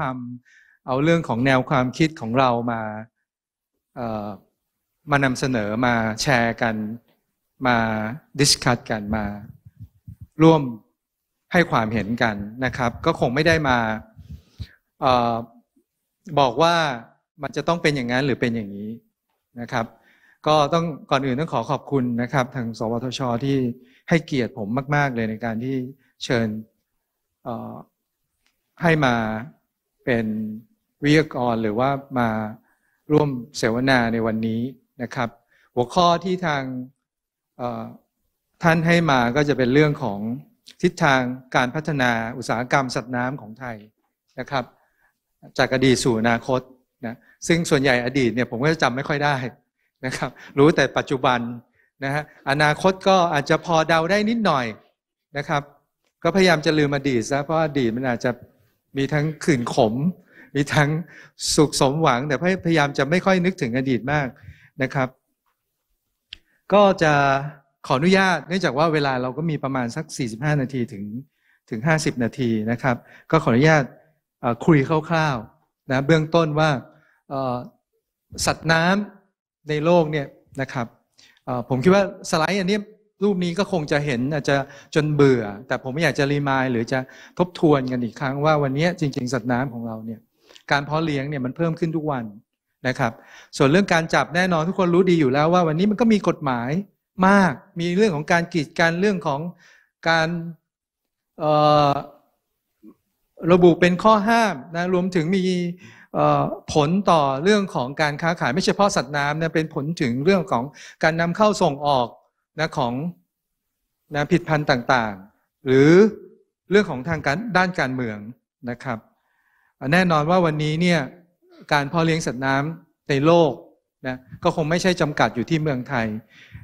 ธรรมเอาเรื่องของแนวความคิดของเรามามานำเสนอมาแชร์กัน มาดิสคัตกันมา ร่วมให้ความเห็นกันนะครับ ก็คงไม่ได้มาอบอกว่ามันจะต้องเป็นอย่างนั้นหรือเป็นอย่างนี้นะครับ ก็ต้องก่อนอื่นต้องขอขอบคุณนะครับทางสวทชที่ให้เกียรติผมมากๆเลยในการที่เชิญให้มาเป็นวิทยากรหรือว่ามาร่วมเสวนาในวันนี้นะครับ หัวข้อที่ทางท่านให้มาก็จะเป็นเรื่องของทิศทางการพัฒนาอุตสาหกรรมสัตว์น้ำของไทยนะครับจากอดีตสู่อนาคตนะซึ่งส่วนใหญ่อดีตเนี่ยผมก็จะจำไม่ค่อยได้ นะครับ รู้แต่ปัจจุบันนะฮะอนาคตก็อาจจะพอเดาได้นิดหน่อยนะครับ ก็พยายามจะลืมอดีตซะเพราะอดีตมันอาจจะมีทั้งขื่นขม มีทั้งสุขสมหวัง แต่พยายามจะไม่ค่อยนึกถึงอดีตมากนะครับ ก็จะขออนุญาตเนื่องจากว่าเวลาเราก็มีประมาณสัก 45 นาทีถึงถึง 50 นาทีนะครับก็ขออนุญาตคุยคร่าวๆนะเบื้องต้นว่าสัตว์น้ำในโลกเนี่ยนะครับผมคิดว่า สไลด์อันนี้รูปนี้ก็คงจะเห็นอาจจะจนเบื่อ แต่ผมไม่อยากจะรีมายหรือจะทบทวนกันอีกครั้งว่าวันนี้จริง ๆ สัตว์น้ำของเราเนี่ยการเพาะเลี้ยงเนี่ยมันเพิ่มขึ้นทุกวันนะครับ ส่วนเรื่องการจับแน่นอนทุกคนรู้ดีอยู่แล้วว่าวันนี้มันก็มีกฎหมายมาก มีเรื่องของการกีดการเรื่องของการระบุเป็นข้อห้ามนะรวมถึงมีผลต่อเรื่องของการค้าขายไม่เฉพาะสัตว์น้ำนะเป็นผลถึงเรื่องของการนำเข้าส่งออกนะของนะผิดพันธ์ต่างๆ หรือเรื่องของทางการด้านการเมืองนะครับ แน่นอนว่าวันนี้เนี่ยการพ่อเลี้ยงสัตว์น้ำในโลกนะก็คงไม่ใช่จำกัดอยู่ที่เมืองไทย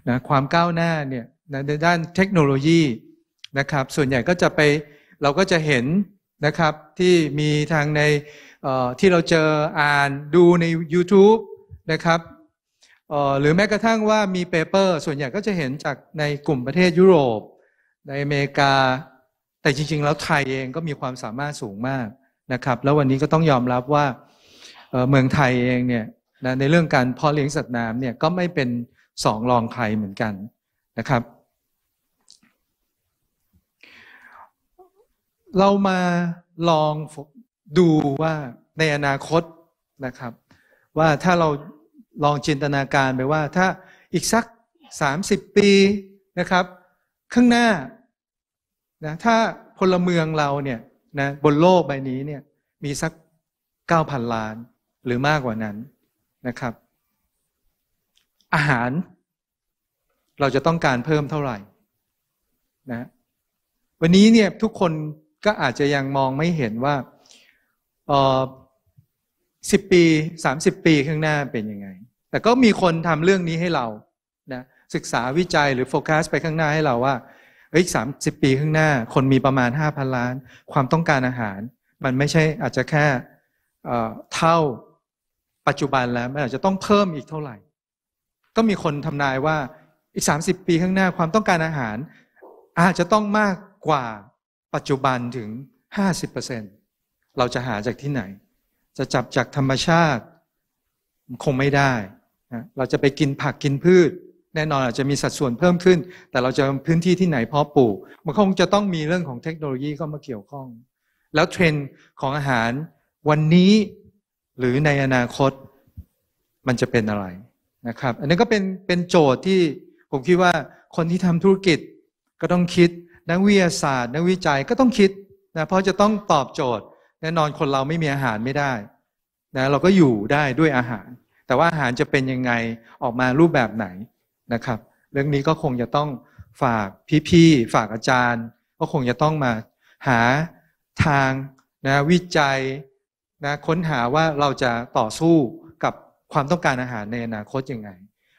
นะความก้าวหน้าเนี่ยนะในด้านเทคโนโลยีนะครับ ส่วนใหญ่ก็จะไปเราก็จะเห็นนะครับที่มีทางในที่เราเจออ่านดูใน YouTube นะครับหรือแม้กระทั่งว่ามีเปเปอร์ส่วนใหญ่ก็จะเห็นจากในกลุ่มประเทศยุโรป ในอเมริกา แต่จริงๆแล้วไทยเองก็มีความสามารถสูงมากนะครับ แล้ววันนี้ก็ต้องยอมรับว่าเมืองไทยเองเนี่ยในเรื่องการเพาะเลี้ยงสัตว์น้ำเนี่ยก็ไม่เป็นสองรองใครเหมือนกันนะครับ เรามาลองดูว่าในอนาคตนะครับว่าถ้าเราลองจินตนาการไปว่าถ้าอีกสักส0ามิบปีนะครับ ข้างหน้านะถ้าพลเมืองเราเนี่ยนะบนโลกใบนี้เนี่ย มีสักเก้าพันล้านหรือมากกว่านั้นนะครับ อาหาร เราจะต้องการเพิ่มเท่าไหร่นะวันนี้เนี่ย ทุกคนก็อาจจะยังมองไม่เห็นว่าสิบปีสามสิบปีข้างหน้าเป็นยังไงแต่ก็มีคนทำเรื่องนี้ให้เรานะศึกษาวิจัยหรือโฟกัสไปข้างหน้าให้เราว่าเอ้ยสามสิบปีข้างหน้า คนมีประมาณห้าพันล้านความต้องการอาหาร มันไม่ใช่อาจจะแค่เท่าปัจจุบันแล้วมันอาจจะต้องเพิ่มอีกเท่าไหร่ ก็มีคนทำนายว่าอีกสามสิบปีข้างหน้าความต้องการอาหาร อาจจะต้องมากกว่าปัจจุบันถึงห้าสิบเปอร์เซ็นเราจะหาจากที่ไหน จะจับจากธรรมชาติคงไม่ได้เราจะไปกินผักกินพืช แน่นอนอาจจะมีสัดส่วนเพิ่มขึ้น แต่เราจะพื้นที่ที่ไหนเพาะปลูกมันคงจะต้องมีเรื่องของเทคโนโลยีเข้ามาเกี่ยวข้อง แล้วเทรนด์ของอาหารวันนี้หรือในอนาคตมันจะเป็นอะไร นะครับอันนี้ก็เป็นเป็นโจทย์ที่ผมคิดว่าคนที่ทำธุรกิจก็ต้องคิดนักวิทยาศาสตร์ นักวิจัยก็ต้องคิดนะเพราะจะต้องตอบโจทย์ แน่นอนคนเราไม่มีอาหารไม่ได้นะเราก็อยู่ได้ด้วยอาหารแต่ว่าอาหารจะเป็นยังไงออกมารูปแบบไหนนะครับ เรื่องนี้ก็คงจะต้องฝากพี่ๆฝากอาจารย์ ก็คงจะต้องมาหาทางนะวิจัยนะค้นหาว่าเราจะต่อสู้กับความต้องการอาหารในอนาคตยังไง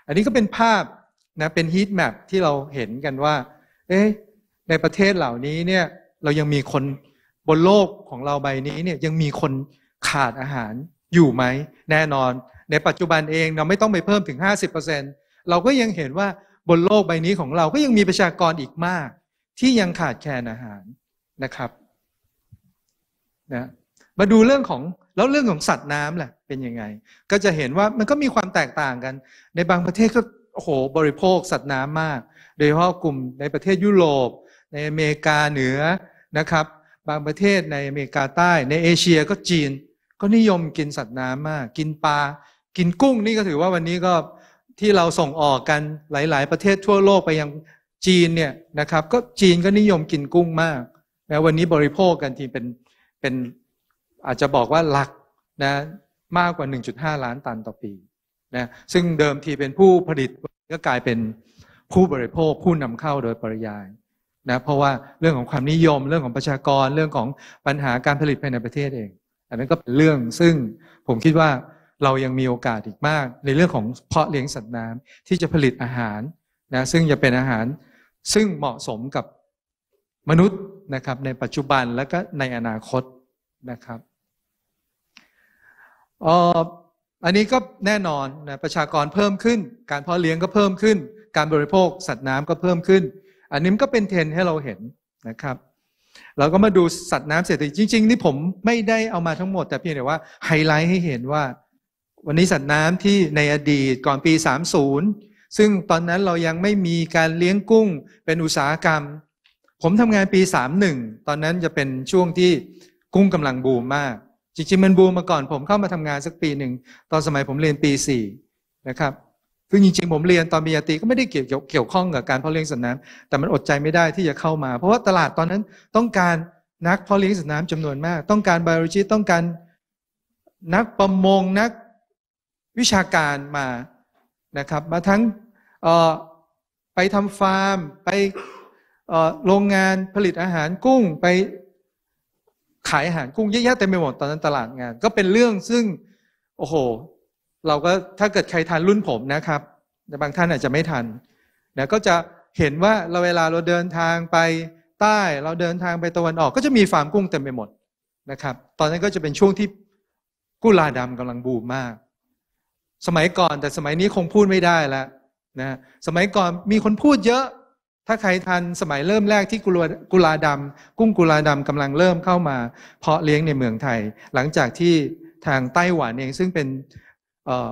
อันนี้ก็เป็นภาพนะเป็นฮีทแมปที่เราเห็นกันว่าเอ๊ะในประเทศเหล่านี้เนี่ยเรายังมีคนบนโลกของเราใบนี้เนี่ยยังมีคนขาดอาหารอยู่ไหมแน่นอนในปัจจุบันเองเราไม่ต้องไปเพิ่มถึง 50%เราก็ยังเห็นว่าบนโลกใบนี้ของเราก็ยังมีประชากรอีกมาก ที่ยังขาดแคลนอาหารนะครับนะมาดูเรื่องของ แล้วเรื่องของสัตว์น้ำแหละเป็นยังไง ก็จะเห็นว่ามันก็มีความแตกต่างกัน ในบางประเทศก็ โอ้โห บริโภคสัตว์น้ำมาก โดยเฉพาะกลุ่มในประเทศยุโรปในอเมริกาเหนือนะครับ บางประเทศในอเมริกาใต้ ในเอเชียก็จีน ก็นิยมกินสัตว์น้ำมาก กินปลากินกุ้งนี่ก็ถือว่าวันนี้ก็ที่เราส่งออกกันหลาย ๆ ประเทศทั่วโลกไปยังจีนเนี่ยนะครับก็จีนก็นิยมกินกุ้งมากนะวันนี้บริโภคกันทีเป็นเป็นอาจจะบอกว่าหลักนะมากกว่า 1.5 ล้านตันต่อปีนะซึ่งเดิมทีเป็นผู้ผลิตก็กลายเป็นผู้บริโภคผู้นำเข้าโดยปริยายนะเพราะว่าเรื่องของความนิยมเรื่องของประชากรเรื่องของปัญหาการผลิตภายในประเทศเองอันนั้นก็เป็นเรื่องซึ่งผมคิดว่าเรายังมีโอกาสอีกมากในเรื่องของเพาะเลี้ยงสัตว์น้ำที่จะผลิตอาหารนะซึ่งจะเป็นอาหารซึ่งเหมาะสมกับมนุษย์นะครับในปัจจุบันและก็ในอนาคตนะครับอันนี้ก็แน่นอนนะประชากรเพิ่มขึ้น การเพาะเลี้ยงก็เพิ่มขึ้น การบริโภคสัตว์น้ำก็เพิ่มขึ้น อันนี้ก็เป็นเทรนให้เราเห็นนะครับ เราก็มาดูสัตว์น้ำเศรษฐกิจจริงๆนี่ผมไม่ได้เอามาทั้งหมด แต่เพียงแต่ว่าไฮไลท์ให้เห็นว่าวันนี้สัตว์น้ำที่ในอดีตก่อนปี30ซึ่งตอนนั้นเรายังไม่มีการเลี้ยงกุ้งเป็นอุตสาหกรรมผมทำงานปี31ตอนนั้นจะเป็นช่วงที่กุ้งกำลังบูมมากจริงๆมันบูมมาก่อนผมเข้ามาทำงานสักปีหนึ่งตอนสมัยผมเรียนปี4นะครับคือจริงๆผมเรียนตอนมีิญาตีก็ไม่ได้เกี่ยวเกี่ยวข้องกับการเพาะเลี้ยงสัตว์น้ำแต่มันอดใจไม่ได้ที่จะเข้ามา เพราะว่าตลาดตอนนั้นต้องการนักเพาะเลี้ยงสัตว์น้ำจำนวนมาก ต้องการไบโอโลจีต้องการนักประมงนักวิชาการมานะครับมาทั้งไปทำฟาร์ม ไปโรงงานผลิตอาหารกุ้งไปขายอาหาร กุ้งเยอะแยะเต็มไปหมดตอนนั้นตลาดงานก็เป็นเรื่องซึ่งโอ้โหเราก็ถ้าเกิดใครทันรุ่นผมนะครับแต่บางท่านอาจจะไม่ทันนะก็จะเห็นว่าเราเวลาเราเดินทางไปใต้เราเดินทางไปตะวันออกก็จะมีฟาร์มกุ้งเต็มไปหมดนะครับตอนนั้นก็จะเป็นช่วงที่กุ้งลาดำกำลังบูมมากสมัยก่อนแต่สมัยนี้คงพูดไม่ได้แล้วนะสมัยก่อนมีคนพูดเยอะถ้าใครทันสมัยเริ่มแรกที่กุลกุลาดำกุ้งกุลาดำกำลังเริ่มเข้ามาเพาะเลี้ยงในเมืองไทย หลังจากที่ทางไต้หวันเองซึ่งเป็นเอ่อ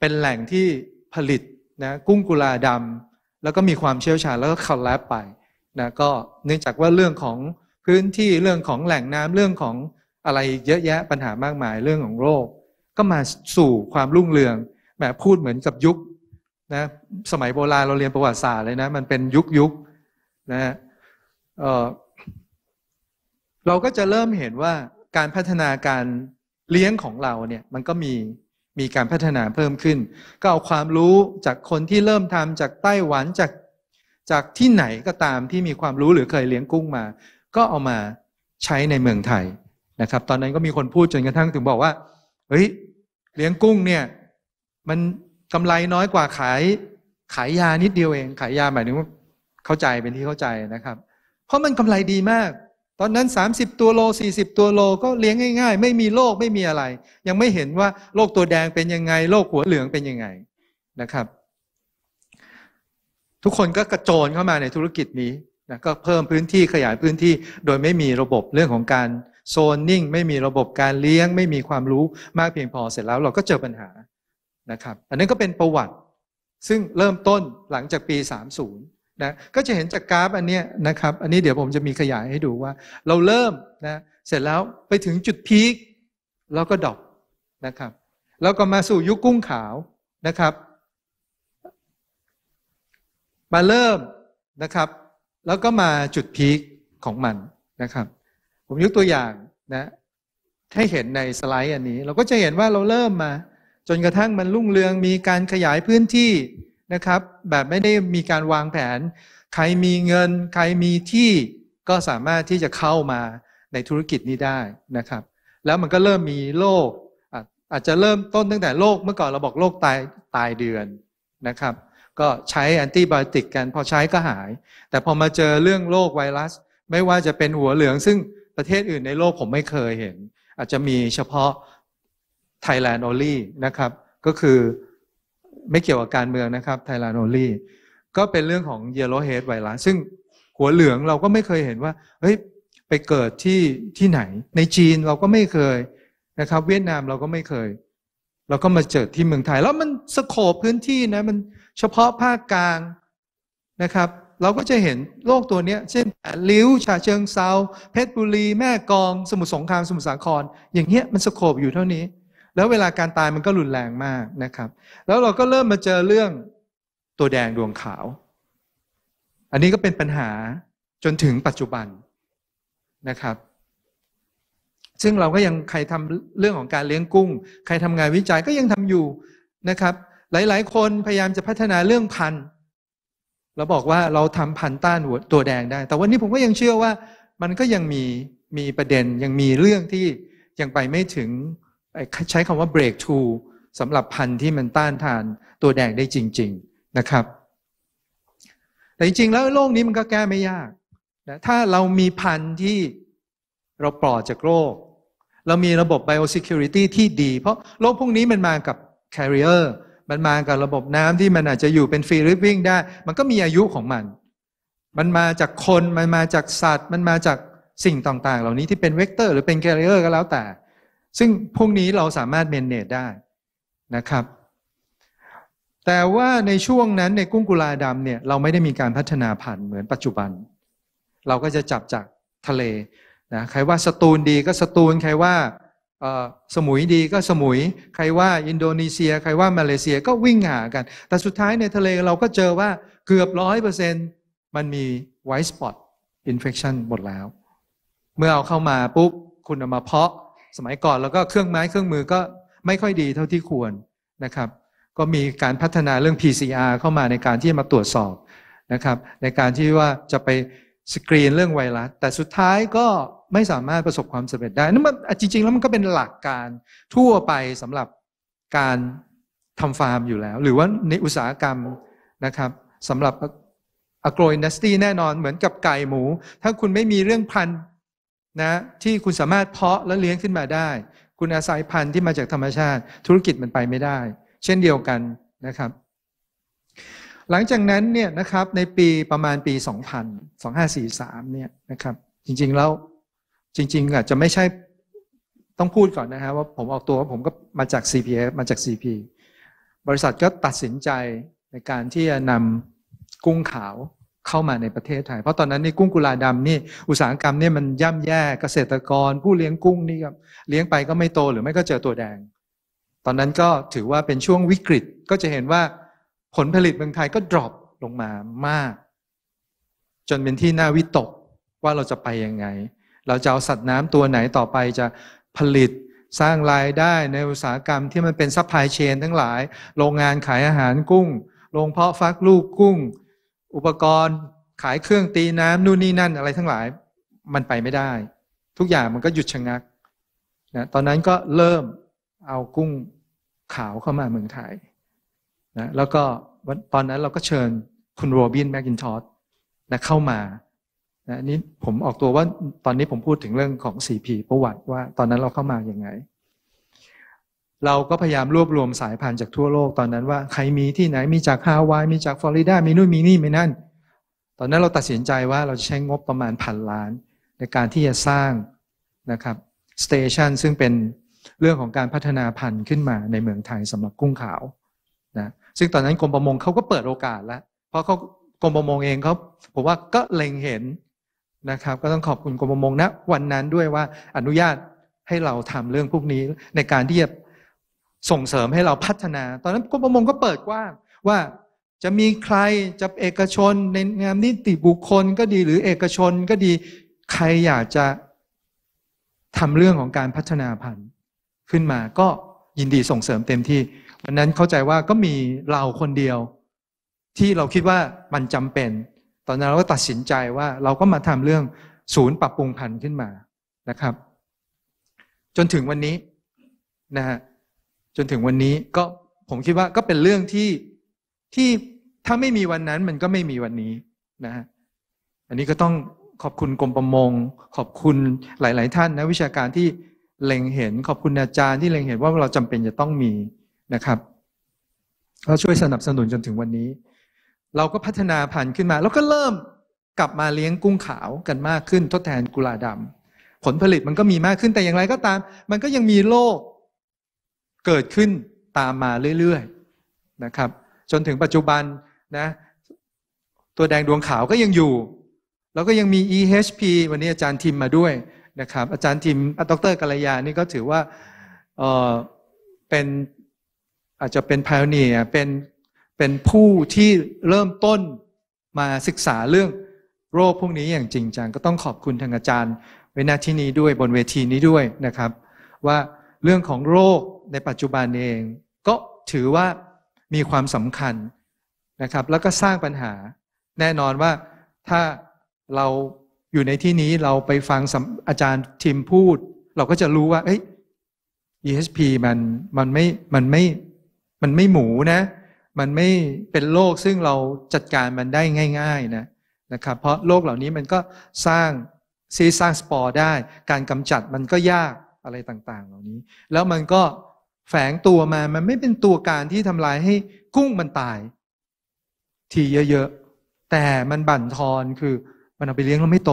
เป็นแหล่งที่ผลิตนะกุ้งกุลาดำแล้วก็มีความเชี่ยวชาญแล้วก็คอลแลบไปนะก็เนื่องจากว่าเรื่องของพื้นที่เรื่องของแหล่งน้ำเรื่องของอะไรเยอะแยะปัญหามากมายเรื่องของโรคก็มาสู่ความรุ่งเรืองแบบพูดเหมือนกับยุคนะสมัยโบราณเราเรียนประวัติศาสตร์เลยนะมันเป็นยุคยุคนะฮะเเราก็จะเริ่มเห็นว่าการพัฒนาการเลี้ยงของเราเนี่ยมันก็มีมีการพัฒนาเพิ่มขึ้น ก็เอาความรู้จากคนที่เริ่มทำจากไต้หวันจากจากที่ไหนก็ตามที่มีความรู้หรือเคยเลี้ยงกุ้งมา ก็เอามาใช้ในเมืองไทยนะครับตอนนั้นก็มีคนพูดจนกระทั่งถึงบอกว่าเฮ้ย เลี้ยงกุ้งเนี่ยมันกำไรน้อยกว่าขายขายยานิดเดียวเองขายยาหมายถึงว่าเข้าใจเป็นที่เข้าใจนะครับ เพราะมันกำไรดีมาก ตอนนั้นสสามิบตัวโลสสี่ิบตัวโลก็เลี้ยงง่าย ๆ ไม่มีโรคไม่มีอะไร ยังไม่เห็นว่าโรคตัวแดงเป็นยังไงโรคหัวเหลืองเป็นยังไงนะครับ ทุกคนก็กระโจนเข้ามาในธุรกิจนี้นะก็เพิ่มพื้นที่ขยายพื้นที่โดยไม่มีระบบเรื่องของการโซนนิ่งไม่มีระบบการเลี้ยงไม่มีความรู้มากเพียงพอเสร็จแล้วเราก็เจอปัญหานะครับ อันนั้นก็เป็นประวัติ ซึ่งเริ่มต้นหลังจากปี 30นะก็จะเห็นจากกราฟ อันนี้นะครับ อันนี้เดี๋ยวผมจะมีขยายให้ดูว่า เราเริ่มนะเสร็จแล้วไปถึงจุดพีคแล้วก็ดอกนะครับแล้วก็มาสู่ยุคกุ้งขาวนะครับ มาเริ่มนะครับ แล้วก็มาจุดพีคของมันนะครับผมยกตัวอย่างนะให้เห็นในสไลด์อันนี้เราก็จะเห็นว่าเราเริ่มมา จนกระทั่งมันรุ่งเรืองมีการขยายพื้นที่นะครับแบบไม่ได้มีการวางแผน ใครมีเงิน ใครมีที่ก็สามารถที่จะเข้ามาในธุรกิจนี้ได้นะครับ แล้วมันก็เริ่มมีโรคอาจจะเริ่มต้นตั้งแต่โรคเมื่อก่อนเราบอกโรคตายตายเดือนนะครับก็ใช้แอนติบอติกกันพอใช้ก็หาย แต่พอมาเจอเรื่องโรคไวรัส ไม่ว่าจะเป็นหัวเหลืองซึ่งประเทศอื่นในโลกผมไม่เคยเห็น อาจจะมีเฉพาะ Thailand only นะครับก็คือไม่เกี่ยวกับการเมืองนะครับ Thailand only ก็เป็นเรื่องของ yellow head ไวรัสซึ่งหัวเหลืองเราก็ไม่เคยเห็นว่าเฮ้ยไปเกิดที่ที่ไหนในจีนเราก็ไม่เคยนะครับ เวียดนามเราก็ไม่เคย เราก็มาเจอที่เมืองไทย แล้วมันสโคบพื้นที่นะมันเฉพาะภาคกลางนะครับเราก็จะเห็นโรคตัวนี้เช่นลิ้ว ชาเชิงเซาเพชรบุรี แม่กองสมุทรสงครามสมุทรสาคร อย่างเงี้ยมันสโคบอยู่เท่านี้ แล้วเวลาการตายมันก็รุนแรงมากนะครับ แล้วเราก็เริ่มมาเจอเรื่องตัวแดงดวงขาว อันนี้ก็เป็นปัญหาจนถึงปัจจุบันนะครับ ซึ่งเราก็ยังใครทำเรื่องของการเลี้ยงกุ้ง ใครทำงานวิจัยก็ยังทำอยู่นะครับ หลาย ๆ คนพยายามจะพัฒนาเรื่องพันธุ์เราบอกว่าเราทำพันต้านตัวแดงได้ แต่วันนี้ผมก็ยังเชื่อว่า มันก็ยังมีมีประเด็นยังมีเรื่องที่ยังไปไม่ถึงใช้คำว่า break through สำหรับพันธุ์ที่มันต้านทานตัวแดงได้จริง ๆนะครับแต่จริงๆ แล้วโรคนี้มันก็แก้ไม่ยากนะถ้าเรามีพันธุ์ที่เราปลอดจากโรค เรามีระบบ biosecurity ที่ดี เพราะโรคพวกนี้มันมากับ carrier มันมากับระบบน้ำที่มันอาจจะอยู่เป็นฟรีลิฟวิ่งได้ มันก็มีอายุของมัน มันมาจากคน มันมาจากสัตว์ มันมาจากสิ่งต่างๆ เหล่านี้ที่เป็นเวกเตอร์หรือเป็นแกลเลอร์ก็แล้วแต่ ซึ่งพวกนี้เราสามารถเมนเนตได้นะครับ แต่ว่าในช่วงนั้นในกุ้งกุลาดำเนี่ย เราไม่ได้มีการพัฒนา่ันเหมือนปัจจุบัน เราก็จะจับจากทะเลนะ ใครว่าสตูลดีก็สตูลใครว่าสมุยดีก็สมุยใครว่าอินโดนีเซีย ใครว่ามาเลเซียก็วิ่งหากัน แต่สุดท้ายในทะเลเราก็เจอว่าเกือบร้อยเปอร์เซตนมันมีไวท์สปอตอินเฟคชันหมดแล้ว เมื่อเอาเข้ามาปุ๊บคุณเอามาเพาะสมัยก่อนแล้วก็เครื่องไม้เครื่องมือก็ไม่ค่อยดีเท่าที่ควรนะครับ ก็มีการพัฒนาเรื่อง PCR เข้ามาในการที่จะมาตรวจสอบนะครับ ในการที่ว่าจะไปสกรีนเรื่องไวรัส แต่สุดท้ายก็ไม่สามารถประสบความสำเร็จได้นั่นมันจริงๆแล้วมันก็เป็นหลักการทั่วไปสำหรับการทำฟาร์มอยู่แล้ว หรือว่าในอุตสาหกรรมนะครับสำหรับอโกรอินดัสตีแน่นอนเหมือนกับไก่หมู ถ้าคุณไม่มีเรื่องพันธุ์นะ ที่คุณสามารถเพาะและเลี้ยงขึ้นมาได้ คุณอาศัยพันธุ์ที่มาจากธรรมชาติธุรกิจมันไปไม่ได้ เช่นเดียวกันนะครับหลังจากนั้นเนี่ยนะครับในปีประมาณปี 2000 2543 เนี่ยนะครับจริงๆแล้วจริงๆอาจจะไม่ใช่ต้องพูดก่อนนะฮะว่าผมออกตัวว่าผมก็มาจาก CPF มาจาก CP บริษัทก็ตัดสินใจในการที่จะนำกุ้งขาวเข้ามาในประเทศไทย เพราะตอนนั้นนี่กุ้งกุลาดำนี่อุตสาหกรรมนี่มันย่ำแย่เกษตรกรผู้เลี้ยงกุ้งนี่ครับเลี้ยงไปก็ไม่โตหรือไม่ก็เจอตัวแดง ตอนนั้นก็ถือว่าเป็นช่วงวิกฤตก็จะเห็นว่าผลผลิตเมืองไทยก็ ดรอปลงมามาก จนเป็นที่น่าวิตกว่าเราจะไปยังไง เราจะเอาสัตว์น้ำตัวไหนต่อไปจะผลิตสร้างรายได้ ในอุตสาหกรรมที่มันเป็นซัพพลายเชน ทั้งหลาย โรงงานขายอาหารกุ้ง โรงเพาะฟักลูกกุ้ง อุปกรณ์ขายเครื่องตีน้ำนู่นนี่นั่นอะไรทั้งหลายมันไปไม่ได้ ทุกอย่างมันก็หยุดชะงักนะตอนนั้นก็เริ่มเอากุ้งขาวเข้ามาเมืองไทยนะแล้วก็ตอนนั้นเราก็เชิญคุณโรบินแมกินทอสนะเข้ามานะนี่ผมออกตัวว่าตอนนี้ผมพูดถึงเรื่องของ c p ประวัติว่าตอนนั้นเราเข้ามาอย่างไง เราก็พยายามรวบรวมสายพันธุ์จากทั่วโลกตอนนั้นว่าใครมีที่ไหนมีจากฮาวายมีจากฟลอริดามีนู่นมีนี่มีนั่น ตอนนั้นเราตัดสินใจว่าเราจะใช้งบประมาณพันล้านในการที่จะสร้างนะครับสเตชันซึ่งเป็นเรื่องของการพัฒนาพันธุ์ขึ้นมาในเมืองไทยสำหรับกุ้งขาวนะซึ่งตอนนั้นกรมประมงเขาก็เปิดโอกาสแล้ว เพราะเขากรมประมงเองเขาผมว่าก็เล็งเห็นนะครับ ก็ต้องขอบคุณกรมประมงนะ วันนั้นด้วยว่าอนุญาตให้เราทำเรื่องพวกนี้ในการที่จะส่งเสริมให้เราพัฒนา ตอนนั้นกรมประมงก็เปิดกว้างว่าจะมีใครจะเอกชนในงานนิติบุคคลก็ดีหรือเอกชนก็ดีใครอยากจะทำเรื่องของการพัฒนาพันธุ์ขึ้นมาก็ยินดีส่งเสริมเต็มที่ดังนั้นเข้าใจว่าก็มีเราคนเดียว ที่เราคิดว่ามันจำเป็น ตอนนั้นเราก็ตัดสินใจว่า เราก็มาทำเรื่องศูนย์ปรับปรุงพันธุ์ขึ้นมานะครับ จนถึงวันนี้นะฮะจนถึงวันนี้ก็ผมคิดว่าก็เป็นเรื่องที่ที่ถ้าไม่มีวันนั้นมันก็ไม่มีวันนี้นะฮะอันนี้ก็ต้องขอบคุณกรมประมง ขอบคุณหลาย ๆ ท่าน นะวิชาการที่เล็งเห็น ขอบคุณอาจารย์ ที่เล็งเห็นว่าเราจำเป็นจะต้องมีนะครับเราช่วยสนับสนุนจนถึงวันนี้ เราก็พัฒนาพันธุ์ขึ้นมาแล้วก็เริ่มกลับมาเลี้ยงกุ้งขาวกันมากขึ้น ทดแทนกุลาดำผลผลิตมันก็มีมากขึ้นแต่อย่างไรก็ตาม มันก็ยังมีโรคเกิดขึ้นตามมาเรื่อยๆนะครับจนถึงปัจจุบันนะตัวแดงดวงขาวก็ยังอยู่ แล้วก็ยังมี EHP วันนี้อาจารย์ทิมมาด้วยนะครับอาจารย์ทิมดรกัลยานี่ก็ถือว่าเออเป็นอาจจะเป็นพาวเนียเป็นเป็นผู้ที่เริ่มต้นมาศึกษาเรื่องโรคพวกนี้อย่างจริงจัง ก็ต้องขอบคุณทางอาจารย์ไว้นาที่นี้ด้วยบนเวทีนี้ด้วยนะครับ ว่าเรื่องของโรคในปัจจุบันเองก็ถือว่ามีความสำคัญนะครับ แล้วก็สร้างปัญหาแน่นอนว่าถ้าเราอยู่ในที่นี้เราไปฟังอาจารย์ทิมพูด เราก็จะรู้ว่า เอ้ย ESP มันมันไม่มันไม่มันไม่หมูนะ มันไม่เป็นโรคซึ่งเราจัดการมันได้ง่าย ๆ นะนะครับเพราะโรคเหล่านี้มันก็สร้าง ซีสร้างสปอร์ได้ การกำจัดมันก็ยากอะไรต่างๆ เหล่านี้ แล้วมันก็แฝงตัวมา มันไม่เป็นตัวการที่ทำลายให้กุ้งมันตาย ทีเยอะๆแต่มันบั่นทอนคือ มันเอาไปเลี้ยงแล้วไม่โต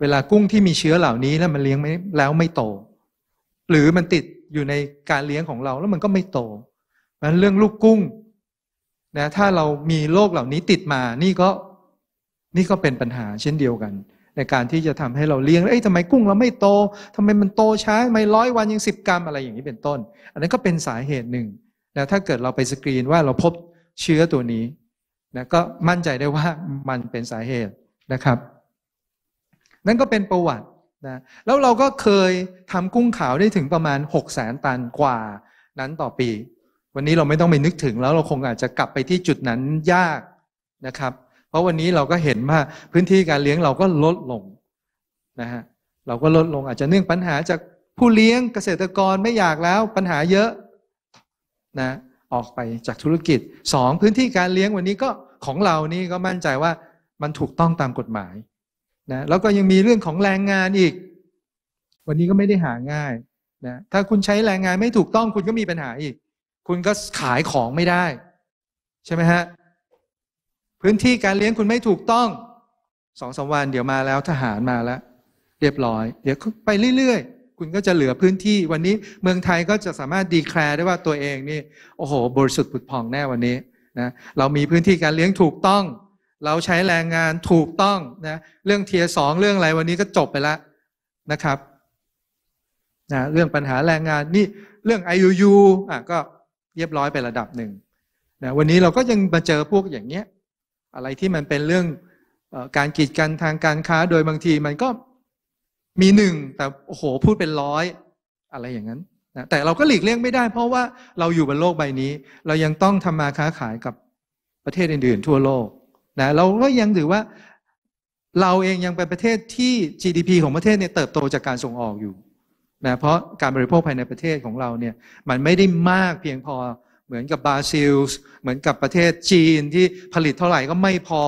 เวลากุ้งที่มีเชื้อเหล่านี้แล้วมันเลี้ยงไม่แล้วไม่โตหรือมันติดอยู่ในการเลี้ยงของเราแล้วมันก็ไม่โตแั้นเรื่องลูกกุ้งนะถ้าเรามีโรคเหล่านี้ติดมานี่ก็นี่ก็เป็นปัญหาเช่นเดียวกัน ในการที่จะทำให้เราเลี้ยงเอ้ยทำไมกุ้ง เราไม่โต ทำไมมันโตช้าทำไมร้อยวันยังสิบกรัมอะไรอย่างนี้เป็นต้น อันนั้นก็เป็นสาเหตุหนึ่งนะถ้าเกิดเราไปสกรีนว่าเราพบเชื้อตัวนี้นะก็มั่นใจได้ว่ามันเป็นสาเหตุนะครับ นั่นก็เป็นประวัตินะแล้วเราก็เคยทำกุ้งขาวได้ถึงประมาณ6กแสนตันกว่านั้นต่อปี วันนี้เราไม่ต้องไปนึกถึงแล้วเราคงอาจจะกลับไปที่จุดนั้นยากนะครับเพราะวันนี้เราก็เห็นว่าพื้นที่การเลี้ยงเราก็ลดลงนะฮะเราก็ลดลงอาจจะเนื่องปัญหาจากผู้เลี้ยงเกษตรกรไม่อยากแล้วปัญหาเยอะนะออกไปจากธุรกิจสองพื้นที่การเลี้ยงวันนี้ก็ของเรานี่ก็มั่นใจว่ามันถูกต้องตามกฎหมายนะแล้วก็ยังมีเรื่องของแรงงานอีก วันนี้ก็ไม่ได้หาง่ายนะถ้าคุณใช้แรงงานไม่ถูกต้องคุณก็มีปัญหาอีก คุณก็ขายของไม่ได้ใช่ไหมฮะ พื้นที่การเลี้ยงคุณไม่ถูกต้อง สองสาวัน เดี๋ยวมาแล้วทหารมาแล้ว เรียบร้อย เดี๋ยวไปเรื่อยๆ คุณก็จะเหลือพื้นที่ วันนี้เมืองไทยก็จะสามารถดีแคลร์ได้ว่าตัวเองนี่โอ้โหบริสุทธิ์ผุดผ่องแน่วันนี้นะเรามีพื้นที่การเลี้ยงถูกต้องเราใช้แรงงานถูกต้องนะเรื่องเทียสองเรื่องอะไรวันนี้ก็จบไปแล้วนะครับนะเรื่องปัญหาแรงงานนี่เรื่อง i อ u อ่ะก็เรียบร้อยไประดับหนึ่งนะวันนี้เราก็ยังมาเจอพวกอย่างเนี้ยอะไรที่มันเป็นเรื่องอการกีดกันทางการค้าโดยบางทีมันก็มีหนึ่งแต่โอ้โหพูดเป็นร้อย อะไรอย่างนั้นนะแต่เราก็หลีกเลี่ยงไม่ได้เพราะว่าเราอยู่บนโลกใบนี้ เรายังต้องทำมาค้าขายกับประเทศอื่นๆ ทั่วโลกนะเราก็ยัง ถือ ว่าเราเองยัง เป็น ประเทศที่ GDP ของประเทศ เนี่ย เติบโต จาก การ ส่งออกอยู่นะเพราะการ บริโภค ภายในประเทศของเรา เนี่ย มันไม่ได้มากเพียงพอ เหมือนกับ บราซิล เหมือน กับ ประเทศ จีน ที่ผลิตเท่าไหร่ก็ไม่พอ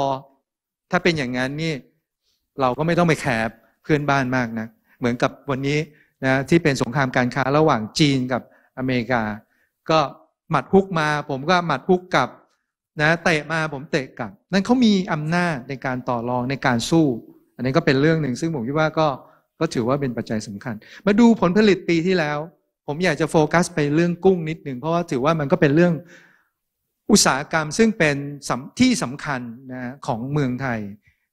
ถ้าเป็นอย่างนั้น นี่ เราก็ไม่ต้อง ไป แคบเพื่อนบ้านมากนะเหมือนกับวันนี้ นะ ที่เป็นสงครามการ ค้า ระหว่าง จีน กับ อเมริกา ก็ หมัดพุกมา ผม ก็ หมัดพุกกลับนะ เตะมาผมเตะกลับ นั่นเขามีอำนาจในการต่อรองในการสู้ อันนี้ก็เป็นเรื่องหนึ่งซึ่งผมคิดว่าก็ก็ถือว่าเป็นปัจจัยสำคัญ มาดูผลผลิตปีที่แล้ว ผมอยากจะโฟกัสไปเรื่องกุ้งนิดหนึ่งเพราะว่าถือว่ามันก็เป็นเรื่องอุตสาหกรรมซึ่งเป็นที่สำคัญนะของเมืองไทย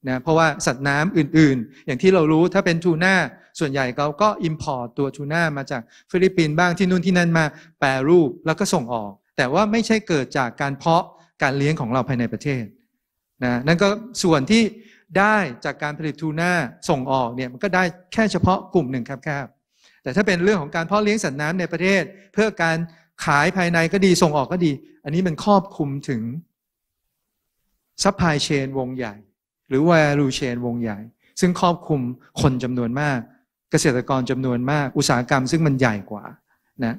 นะ เพราะว่าสัตว์น้ำอื่นๆ อย่างที่เรารู้ถ้าเป็นทูน่าส่วนใหญ่เขาก็อิมพอร์ตตัวทูน่ามาจากฟิลิปปินส์บ้างที่นู่นที่นั่นมา แปรรูปแล้วก็ส่งออก แต่ว่าไม่ใช่เกิดจากการเพราะการเลี้ยงของเราภายในประเทศนะนั่นก็ส่วนที่ได้จากการผลิตทูน่าส่งออกเนี่ยมันก็ได้แค่เฉพาะกลุ่มหนึ่งครับแต่ถ้าเป็นเรื่องของการเพาะเลี้ยงสัตว์น้ำในประเทศเพื่อการขายภายในก็ดี ส่งออกก็ดี อันนี้มันครอบคลุมถึง ซัพพลายเชนวงใหญ่ หรือ value chain วงใหญ่ ซึ่งครอบคลุมคนจำนวนมากเกษตรกรจำนวนมากอุตสาหกรรมซึ่งมันใหญ่กว่านะ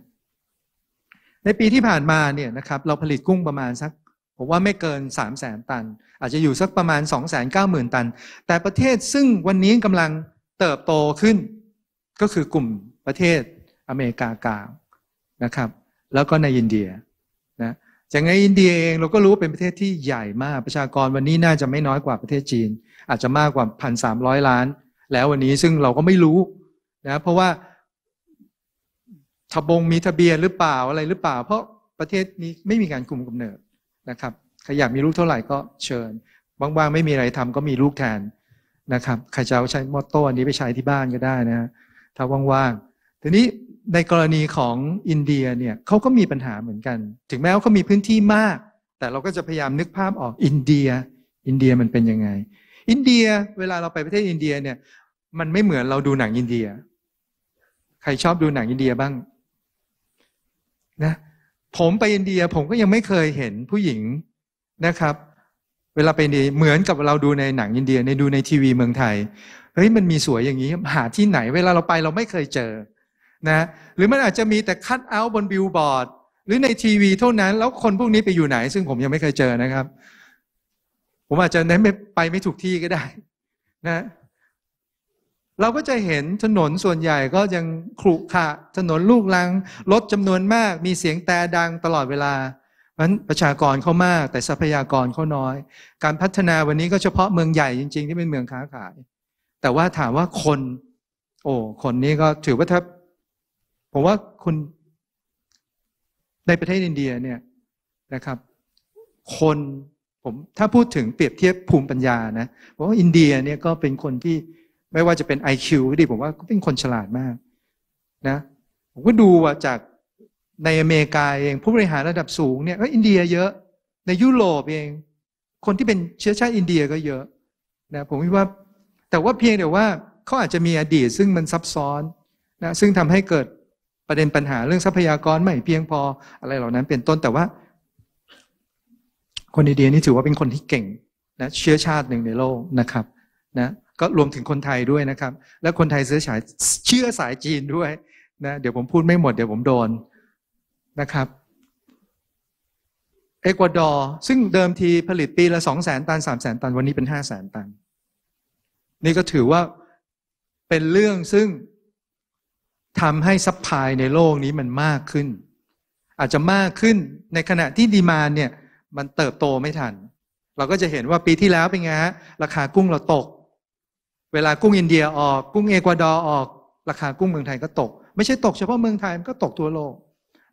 ในปีที่ผ่านมาเนี่ยนะครับเราผลิตกุ้งประมาณสักผมว่าไม่เกิน 3 0 0แสนตัน อาจจะอยู่สักประมาณ 2 9 0 0 0 0ตัน แต่ประเทศซึ่งวันนี้กำลังเติบโตขึ้นก็คือกลุ่มประเทศอเมริกากลางนะครับแล้วก็ในอินเดียนะจากในอินเดียเองเราก็รู้เป็นประเทศที่ใหญ่มากประชากรวันนี้น่าจะไม่น้อยกว่าประเทศจีน อาจจะมากกว่าพันสามร้อยล้าน แล้ววันนี้ซึ่งเราก็ไม่รู้นะเพราะว่าทะบงมีทะเบียนหรือเปล่าอะไรหรือเปล่า เพราะประเทศนี้ไม่มีการคุมกำเนิดนะครับใครอยากมีลูกเท่าไหร่ก็เชิญบางๆ ไม่มีอะไรทำก็มีลูกแทนนะครับใครจะเอาใช้มอตโต้อันนี้ไปใช้ที่บ้านก็ได้นะฮะถ้าว่างๆทีนี้ในกรณีของอินเดียเนี่ยเขาก็มีปัญหาเหมือนกัน ถึงแม้ว่าเขามีพื้นที่มาก แต่เราก็จะพยายามนึกภาพออกอินเดีย อินเดียมันเป็นยังไง อินเดียเวลาเราไปประเทศอินเดียเนี่ยมันไม่เหมือนเราดูหนังอินเดีย ใครชอบดูหนังอินเดียบ้าง นะผมไปอินเดียผมก็ยังไม่เคยเห็นผู้หญิงนะครับ เวลาไปอินเดียเหมือนกับเราดูในหนังอินเดียในดูในทีวีเมืองไทย เฮ้ยมันมีสวยอย่างนี้ หาที่ไหน เวลาเราไปเราไม่เคยเจอ นะ หรือมันอาจจะมีแต่คัดเอาท์บนบิลบอร์ด หรือในทีวีเท่านั้น แล้วคนพวกนี้ไปอยู่ไหนซึ่งผมยังไม่เคยเจอนะครับ ผมอาจจะไปไม่ถูกที่ก็ได้ นะเราก็จะเห็นถนนส่วนใหญ่ก็ยังขรุขระถนนลูกลัง รถจำนวนมากมีเสียงแต่ดังตลอดเวลา เพราะนั้นประชากรเขามาก แต่ทรัพยากรเขาน้อย การพัฒนาวันนี้ก็เฉพาะเมืองใหญ่จริงๆ ที่เป็นเมืองค้าขาย แต่ว่าถามว่าคน โอ้คนนี้ก็ถือว่าถ้าผมว่าคุณ ในประเทศอินเดียเนี่ยนะครับ คนผมถ้าพูดถึงเปรียบเทียบภูมิปัญญานะผมว่าอินเดียเนี่ยก็เป็นคนที่ไม่ว่าจะเป็น IQ ก็ดีผมว่าก็เป็นคนฉลาดมาก นะ ผมก็ดูว่าจากในอเมริกาเองผู้บริหารระดับสูงเนี่ยอินเดียเยอะ ในยุโรปเองคนที่เป็นเชื้อชาติอินเดียก็เยอะนะผมคิดว่าแต่ว่าเพียงแต่ว่าเขาอาจจะมีอดีต ซึ่งมันซับซ้อนนะซึ่งทำให้เกิดประเด็นปัญหาเรื่องทรัพยากรไม่เพียงพออะไรเหล่านั้นเป็นต้น แต่ว่า คนอินเดียนี่ถือว่าเป็นคนที่เก่งนะเชื้อชาติหนึ่งในโลกนะครับ นะก็รวมถึงคนไทยด้วยนะครับ และคนไทยเสื้อสายเชื่อสายจีนด้วยนะเดี๋ยวผมพูดไม่หมดเดี๋ยวผมโดนนะครับ เอกวาดอร์ ซึ่งเดิมทีผลิตปีละสองแสนตันสามแสนตันวันนี้เป็นห้าแสนตัน นี่ก็ถือว่าเป็นเรื่องซึ่งทำให้ซัพพลายในโลกนี้มันมากขึ้น อาจจะมากขึ้นในขณะที่ดีมาเนี่ย มันเติบโตไม่ทัน เราก็จะเห็นว่าปีที่แล้วเป็นไงฮะราคากุ้งเราตกเวลากุ้งอินเดีย ออกกุ้งเอกวาดอร์ออก ราคากุ้งเมืองไทยก็ตก ไม่ใช่ตกเฉพาะเมืองไทยมันก็ตกทั่วโลก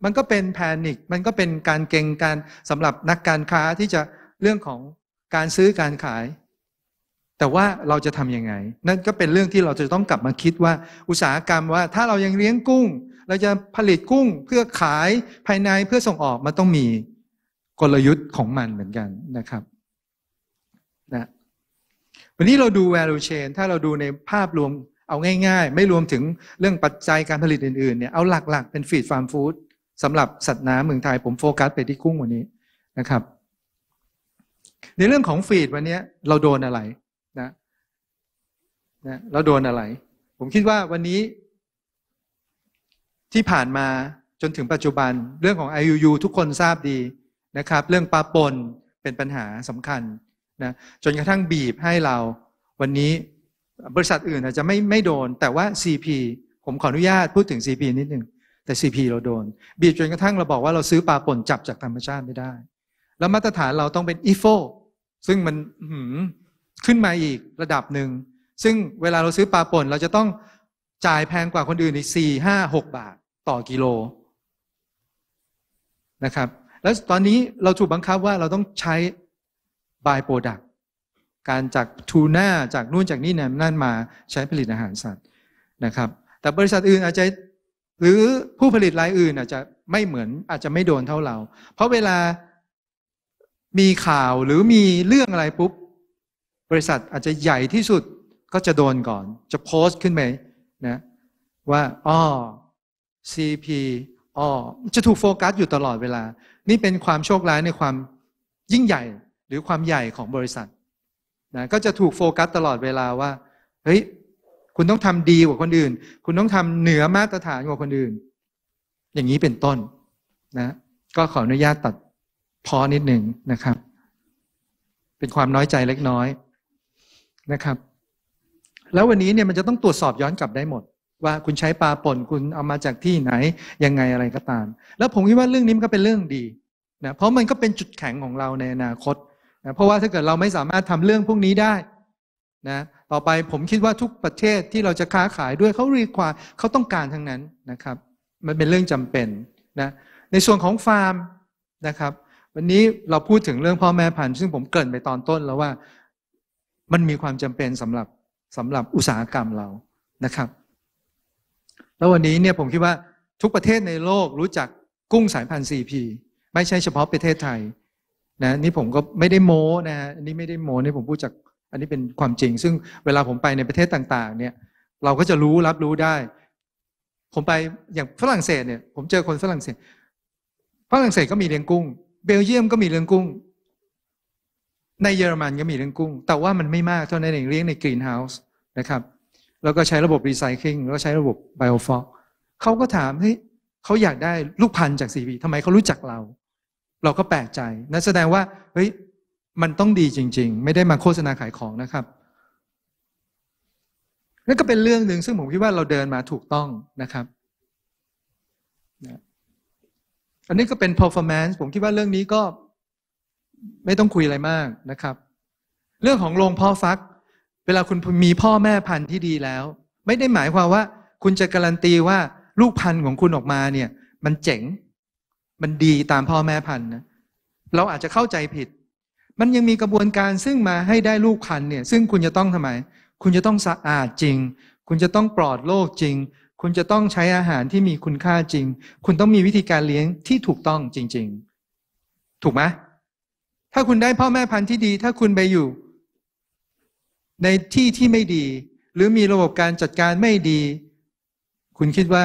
มันก็เป็นแพนิคมันก็เป็นการเก่งการสำหรับนักการค้าที่จะเรื่องของการซื้อการขาย แต่ว่าเราจะทํำยังไง นั่นก็เป็นเรื่องที่เราจะต้องกลับมาคิดว่า อุตสาหกรรมว่าถ้าเรายังเลี้ยงกุ้ง เราจะผลิตกุ้งเพื่อขายภายในเพื่อส่งออกมันต้องมีกลยุทธ์ของมันเหมือนกันนะครับ นะวันนี้เราดู value chain ถ้าเราดูในภาพรวมเอาง่ายๆ ไม่รวมถึงเรื่องปัจจัยการผลิตอื่นๆเนี่ยเอาหลักๆ เป็นฟีดฟาร์มฟู้ดสำหรับสัตว์น้ำเมืองไทย ผมโฟกัสไปที่กุ้งวันนี้นะครับ ในเรื่องของฟีดวันนี้เราโดนอะไรนะนะเราโดนอะไร ผมคิดว่าวันนี้ที่ผ่านมาจนถึงปัจจุบันเรื่องของ IUU ทุกคนทราบดีนะครับ เรื่องปลาปนเป็นปัญหาสำคัญนะจนกระทั่งบีบให้เราวันนี้บริษัทอื่นอาจจะไม่ไม่โดน แต่ว่า CP ผมขออนุญาตพูดถึง CP นิดหนึ่งแต่ CP เราโดน บีบจนกระทั่งเราบอกว่าเราซื้อปลาป่นจับจากธรรมชาติไม่ได้ แล้วมาตรฐานเราต้องเป็น IFO ซึ่งมันขึ้นมาอีกระดับหนึ่ง ซึ่งเวลาเราซื้อปลาป่นเราจะต้องจ่ายแพงกว่าคนอื่นในสี่ห้าหกบาทต่อกิโลนะครับแล้วตอนนี้เราถูกบังคับว่าเราต้องใช้บายโปรดักการจากทูน่าจากนู่นจากนี่นั่นมาใช้ผลิตอาหารสัตว์นะครับแต่บริษัทอื่นอาจจะหรือผู้ผลิตรายอื่นอาจจะไม่เหมือนอาจจะไม่โดนเท่าเรา เพราะเวลามีข่าวหรือมีเรื่องอะไรปุ๊บ บริษัทอาจจะใหญ่ที่สุดก็จะโดนก่อน จะโพสต์ขึ้นไหมนะว่าอ้อ CP อ้อจะถูกโฟกัสอยู่ตลอดเวลา นี่เป็นความโชคร้ายในความยิ่งใหญ่หรือความใหญ่ของบริษัทนะก็จะถูกโฟกัสตลอดเวลาว่า เฮ้ย คุณต้องทำดีกว่าคนอื่น คุณต้องทำเหนือมาตรฐานกว่าคนอื่น อย่างนี้เป็นต้นนะก็ขออนุญาตตัดพอนิดหนึ่งนะครับ เป็นความน้อยใจเล็กน้อยนะครับ แล้ววันนี้เนี่ยมันจะต้องตรวจสอบย้อนกลับได้หมด ว่าคุณใช้ปลาป่น คุณเอามาจากที่ไหน ยังไงอะไรก็ตาม แล้วผมคิดว่าเรื่องนี้มันก็เป็นเรื่องดีนะเพราะมันก็เป็นจุดแข็งของเราในอนาคตนะเพราะว่าถ้าเกิดเราไม่สามารถทำเรื่องพวกนี้ได้นะต่อไปผมคิดว่าทุกประเทศที่เราจะค้าขายด้วยเขารีควาเขาต้องการทั้งนั้นนะครับ มันเป็นเรื่องจำเป็นนะในส่วนของฟาร์มนะครับ วันนี้เราพูดถึงเรื่องพ่อแม่พันธุ์ซึ่งผมเกริ่นไปตอนต้น แล้วว่ามันมีความจำเป็นสำหรับสำหรับอุตสาหกรรมเรานะครับ แล้ววันนี้เนี่ยผมคิดว่าทุกประเทศในโลกรู้จักกุ้งสายพันธุ์ CP ไม่ใช่เฉพาะประเทศไทยนะนี่ผมก็ไม่ได้โม้นะฮะนี่ไม่ได้โม้นี่ผมพูดจากอันนี้เป็นความจริง ซึ่งเวลาผมไปในประเทศต่างๆเนี่ยเราก็จะรู้รับรู้ได้ ผมไปอย่างฝรั่งเศสเนี่ยผมเจอคนฝรั่งเศสฝรั่งเศสก็มีเลี้ยงกุ้ง เบลเยียมก็มีเลี้ยงกุ้ง ในเยอรมันก็มีเลี้ยงกุ้ง แต่ว่ามันไม่มากเท่านั้นเองเลี้ยงในกรีนเฮาส์นะครับแล้วก็ใช้ระบบรีไซเคิลแล้วก็ใช้ระบบไบโอฟอกเขาก็ถามเฮ้ยเขาอยากได้ลูกพันธุ์จากซีพีทำไมเขารู้จักเราเราก็แปลกใจนั่นแสดงว่าเฮ้ยมันต้องดีจริง ๆ ไม่ได้มาโฆษณาขายของนะครับนั่นก็เป็นเรื่องหนึ่งซึ่งผมคิดว่าเราเดินมาถูกต้องนะครับ อันนี้ก็เป็น performance ผมคิดว่าเรื่องนี้ก็ไม่ต้องคุยอะไรมากนะครับ เรื่องของโรงพ่อฟักเวลาคุณมีพ่อแม่พันธุ์ที่ดีแล้ว ไม่ได้หมายความว่าคุณจะการันตีว่าลูกพันธุ์ของคุณออกมาเนี่ย มันเจ๋งมันดีตามพ่อแม่พันธุ์นะ เราอาจจะเข้าใจผิด มันยังมีกระบวนการซึ่งมาให้ได้ลูกพันธุ์เนี่ย ซึ่งคุณจะต้องทำไม คุณจะต้องสะอาดจริง คุณจะต้องปลอดโรคจริง คุณจะต้องใช้อาหารที่มีคุณค่าจริง คุณต้องมีวิธีการเลี้ยงที่ถูกต้องจริง ๆ ถูกไหมถ้าคุณได้พ่อแม่พันธุ์ที่ดี ถ้าคุณไปอยู่ ในที่ที่ไม่ดี หรือมีระบบการจัดการไม่ดี คุณคิดว่า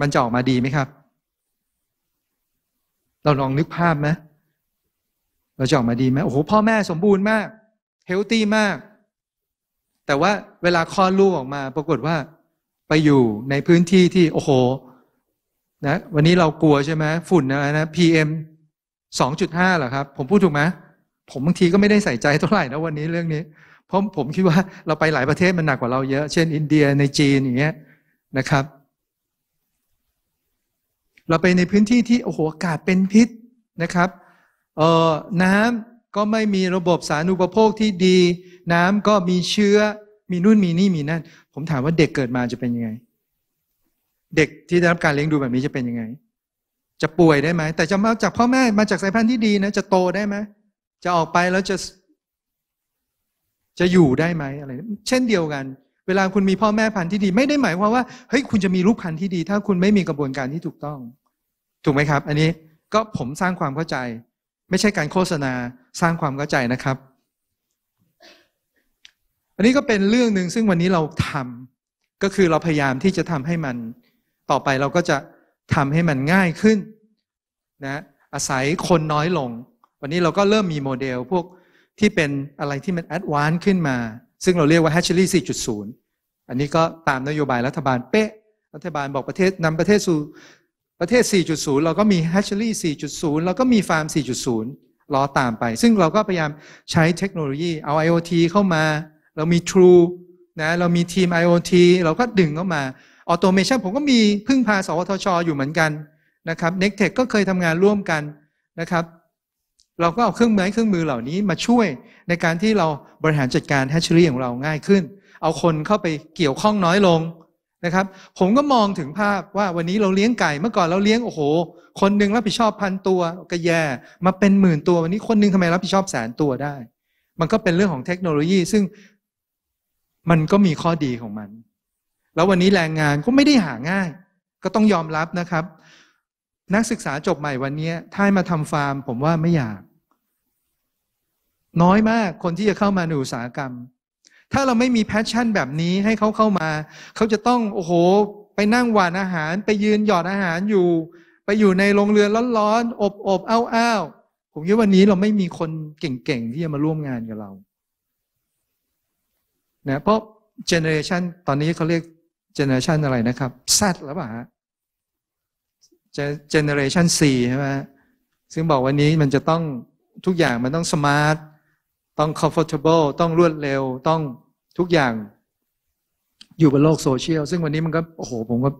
มันจะออกมาดีไหมครับเราลองนึกภาพไหม เราจะออกมาดีไหม โอ้โห พ่อแม่สมบูรณ์มาก เฮลตี้มาก แต่ว่าเวลาคลอดลูกออกมา ปรากฏว่าไปอยู่ในพื้นที่ที่ โอ้โห นะ วันนี้เรากลัวใช่ไหม ฝุ่นนะ นะ PM สองจุดห้าเหรอครับ ผมพูดถูกไหม ผมบางทีก็ไม่ได้ใส่ใจเท่าไหร่นะวันนี้เรื่องนี้ เพราะผมคิดว่าเราไปหลายประเทศมันหนักกว่าเราเยอะ เช่นอินเดียในจีนอย่างเงี้ยนะครับเราไปในพื้นที่ที่ โอ้โหอากาศเป็นพิษนะครับเอ่อน้ำก็ไม่มีระบบสารอุปโภคที่ดี น้ำก็มีเชื้อมีนู่น มีนี่มีนั่น ผมถามว่าเด็กเกิดมาจะเป็นยังไง เด็กที่ได้รับการเลี้ยงดูแบบนี้จะเป็นยังไง จะป่วยได้ไหมแต่จะมาจากพ่อแม่มาจากสายพันธุ์ที่ดีนะจะโตได้ไหมจะออกไปแล้วจะ จะอยู่ได้ไหมอะไรเช่นเดียวกันเวลาคุณมีพ่อแม่พันธุ์ที่ดีไม่ได้หมายความว่าเฮ้ยคุณจะมีลูกพันธุ์ที่ดี ถ้าคุณไม่มีกระบวนการที่ถูกต้อง ถูกไหมครับ อันนี้ก็ผมสร้างความเข้าใจ ไม่ใช่การโฆษณาสร้างความเข้าใจนะครับ อันนี้ก็เป็นเรื่องหนึ่งซึ่งวันนี้เราทำก็คือเราพยายามที่จะทำให้มัน ต่อไปเราก็จะทำให้มันง่ายขึ้นนะอาศัยคนน้อยลง วันนี้เราก็เริ่มมีโมเดล พวกที่เป็นอะไรที่มันแอดวานซ์ขึ้นมาซึ่งเราเรียกว่า Hatchery 4.0 อันนี้ก็ตามนโยบายรัฐบาลเป๊ะ รัฐบาลบอกประเทศนำประเทศสู่ประเทศ 4.0 เราก็มี Hatchery 4.0 เราก็มีฟาร์ม 4.0 รอตามไป ซึ่งเราก็พยายามใช้เทคโนโลยีเอา IoT เข้ามา เรามี True นะเรามีทีม IoT เราก็ดึงเข้ามาออโตเมชันผมก็มีพึ่งพา สวทช อยู่เหมือนกันนะครับ n e c t e c h ก็เคยทำงานร่วมกันนะครับเราก็เอาเครื่องมือเครื่องมือเหล่านี้มาช่วยในการที่เราบริหารจัดการแฮชเชอรี่ของเราง่ายขึ้น เอาคนเข้าไปเกี่ยวข้องน้อยลงนะครับ ผมก็มองถึงภาพว่าวันนี้เราเลี้ยงไก่เมื่อก่อนเราเลี้ยงโอ้โหคนหนึ่งรับผิดชอบพันตัวก็แย่มาเป็นหมื่นตัววันนี้คนหนึ่งทำไมรับผิดชอบแสนตัวได้ มันก็เป็นเรื่องของเทคโนโลยี ซึ่งมันก็มีข้อดีของมัน แล้ววันนี้แรงงานก็ไม่ได้หาง่าย ก็ต้องยอมรับนะครับ นักศึกษาจบใหม่วันนี้ถ้ามาทำฟาร์มผมว่าไม่อยากน้อยมาก คนที่จะเข้ามาในอุตสาหกรรม ถ้าเราไม่มีแพชชั่นแบบนี้ให้เขาเข้ามา เขาจะต้องโอ้โห ไปนั่งหวานอาหาร ไปยืนหยอดอาหารอยู่ ไปอยู่ในโรงเรือนร้อนๆ อบอบอ้าวอ้าวผมคิดวันนี้เราไม่มีคนเก่งๆ ที่จะมาร่วมงานกับเรานะเพราะเจเนอเรชันตอนนี้เขาเรียกเจเนอเรชันอะไรนะครับแซดหรือเปล่าฮะเจเนอเรชันสี่ใช่ไหมซึ่งบอกวันนี้มันจะต้องทุกอย่างมันต้องสมาร์ทต้อง comfortable ต้องรวดเร็ว ต้องทุกอย่างอยู่บนโลกโซเชียล ซึ่งวันนี้มันก็โอ้โหผมก็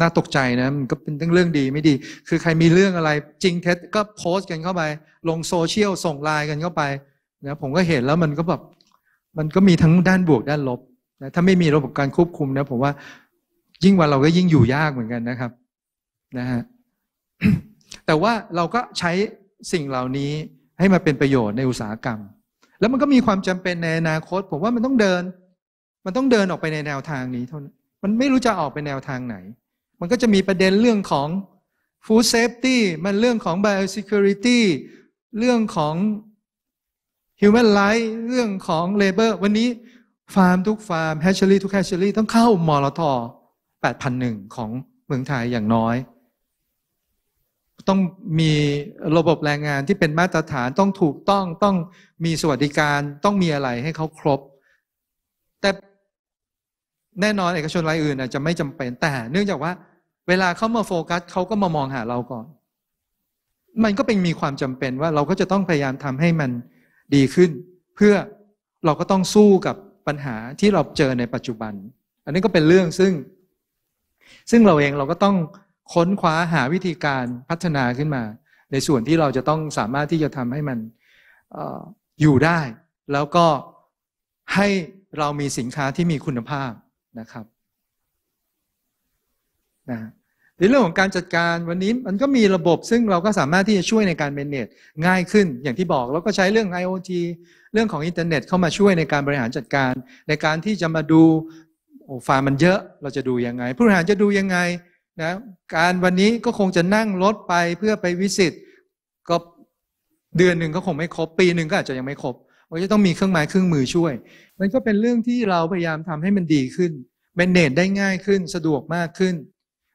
น่าตกใจนะ มันก็เป็นั้งเรื่องดีไม่ดี คือใครมีเรื่องอะไรจริงเท็จก็โพสต์กันเข้าไป ลงโซเชียลส่งไลน์กันเข้าไปนะผมก็เห็นแล้วมันก็แบบมันก็มีทั้งด้านบวกด้านลบนะถ้าไม่มีระบบการควบคุมนะ ผมว่ายิ่งวันเราก็ยิ่งอยู่ยากเหมือนกันนะครับนะฮะแต่ว่าเราก็ใช้สิ่งเหล่านี้ให้มาเป็นประโยชน์ในอุตสาหกรรมแล้วมันก็มีความจำเป็นในอนาคต ผมว่ามันต้องเดิน มันต้องเดินออกไปในแนวทางนี้ เท่านั้น มันไม่รู้จะออกไปแนวทางไหน มันก็จะมีประเด็นเรื่องของ food safety มันเรื่องของ biosecurity เรื่องของ human life เรื่องของ labor วันนี้ฟาร์มทุกฟาร์มแฮชเชอรี่ทุกแฮชเชอรี่ต้องเข้ามอลทอ8,001ของเมืองไทยอย่างน้อยต้องมีระบบแรงงานที่เป็นมาตรฐานต้องถูกต้องต้องมีสวัสดิการต้องมีอะไรให้เขาครบ แต่แน่นอนเอกชนรายอื่นอาจจะไม่จำเป็นแต่ เนื่องจากว่า เวลาเขามาโฟกัสเขาก็มามองหาเราก่อน มันก็เป็นมีความจำเป็นว่าเราก็จะต้องพยายามทำให้มันดีขึ้น เพื่อเราก็ต้องสู้กับปัญหาที่เราเจอในปัจจุบัน อันนี้ก็เป็นเรื่องซึ่ง ซึ่งเราเองเราก็ต้องค้นคว้าหาวิธีการพัฒนาขึ้นมา ในส่วนที่เราจะต้องสามารถที่จะทำให้มันออยู่ได้ แล้วก็ให้เรามีสินค้าที่มีคุณภาพนะครับนะในเรื่องของการจัดการวันนี้มันก็มีระบบซึ่งเราก็สามารถที่จะช่วยในการเมนเนจง่ายขึ้น อย่างที่บอกแล้วก็ใช้เรื่อง IoT เรื่องของอินเทอร์เน็ตเข้ามาช่วยในการบริหารจัดการในการที่จะมาดูโอ้ฟาร์มันเยอะเราจะดูยังไง ผู้บริหารจะดูยังไงนะการวันนี้ก็คงจะนั่งรถไปเพื่อไปวิสิตก็เดือนหนึ่งก็คงไม่ครบ ปีหนึ่งก็อาจจะยังไม่ครบเราจะต้องมีเครื่องหมายเครื่องมือช่วย มันก็เป็นเรื่องที่เราพยายามทำให้มันดีขึ้นแมนเนตได้ง่ายขึ้นสะดวกมากขึ้น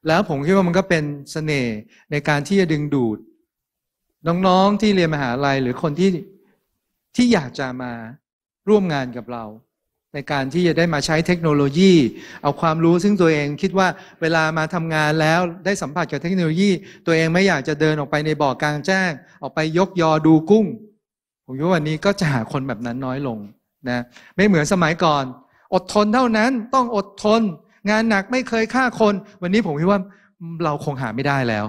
แล้วผมคิดว่ามันก็เป็นสเสน่ห์ในการที่จะดึงดูด น้องๆที่เรียนมหาลัยหรือคนที่ที่อยากจะมาร่วมงานกับเราในการที่จะได้มาใช้เทคโนโลยี เอาความรู้ซึ่งตัวเองคิดว่าเวลามาทำงานแล้วได้สัมผัสกับเทคโนโลยี ตัวเองไม่อยากจะเดินออกไปในบ่อกลางแจ้ง ออกไปยกยอดูกุ้ง ผมคิดว่าวันนี้ก็จะหาคนแบบนั้นน้อยลงนะไม่เหมือนสมัยก่อน อดทนเท่านั้นต้องอดทน งานหนักไม่เคยฆ่าคน วันนี้ผมคิดว่าเราคงหาไม่ได้แล้ว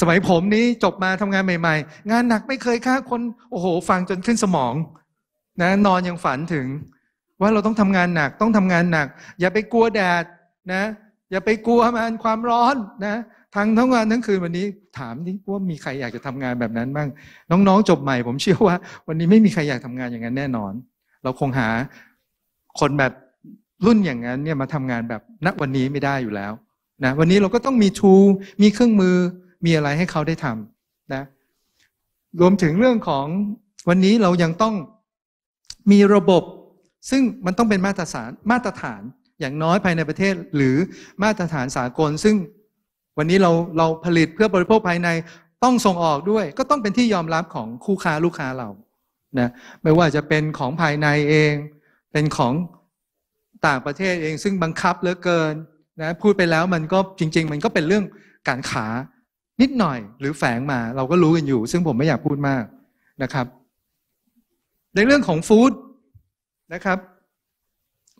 สมัยผมนี้จบมาทำงานใหม่ ๆ งานหนักไม่เคยฆ่าคนโอ้โหฟังจนขึ้นสมองนะนอนยังฝันถึงว่าเราต้องทำงานหนักต้องทำงานหนัก อย่าไปกลัวแดดนะอย่าไปกลัวมันความร้อนนะทั้งทั้งวันทั้งคืนวันนี้ถามดิว่ามีใครอยากจะทำงานแบบนั้นบ้าง น้อง ๆ จบใหม่ ผมเชื่อว่า วันนี้ไม่มีใครอยากทำงานอย่างนั้นแน่นอน เราคงหาคนแบบรุ่นอย่างนั้นเนี่ยมาทำงานแบบนักวันนี้ไม่ได้อยู่แล้วนะวันนี้เราก็ต้องมีทูมีเครื่องมือมีอะไรให้เขาได้ทำนะรวมถึงเรื่องของวันนี้เรายังต้องมีระบบซึ่งมันต้องเป็นมาตรฐานมาตรฐานอย่างน้อยภายในประเทศหรือมาตรฐานสากล ซึ่งวันนี้เราเราผลิตเพื่อบริโภคภายในต้องส่งออกด้วย ก็ต้องเป็นที่ยอมรับของคู่ค้าลูกค้าเรานะไม่ว่าจะเป็นของภายในเอง เป็นของต่างประเทศเอง ซึ่งบังคับเหลือเกินนะพูดไปแล้วมันก็จริงๆ มันก็เป็นเรื่องการขานิดหน่อย หรือแฝงมาเราก็รู้กันอยู่ ซึ่งผมไม่อยากพูดมากนะครับในเรื่องของฟู้ดนะครับ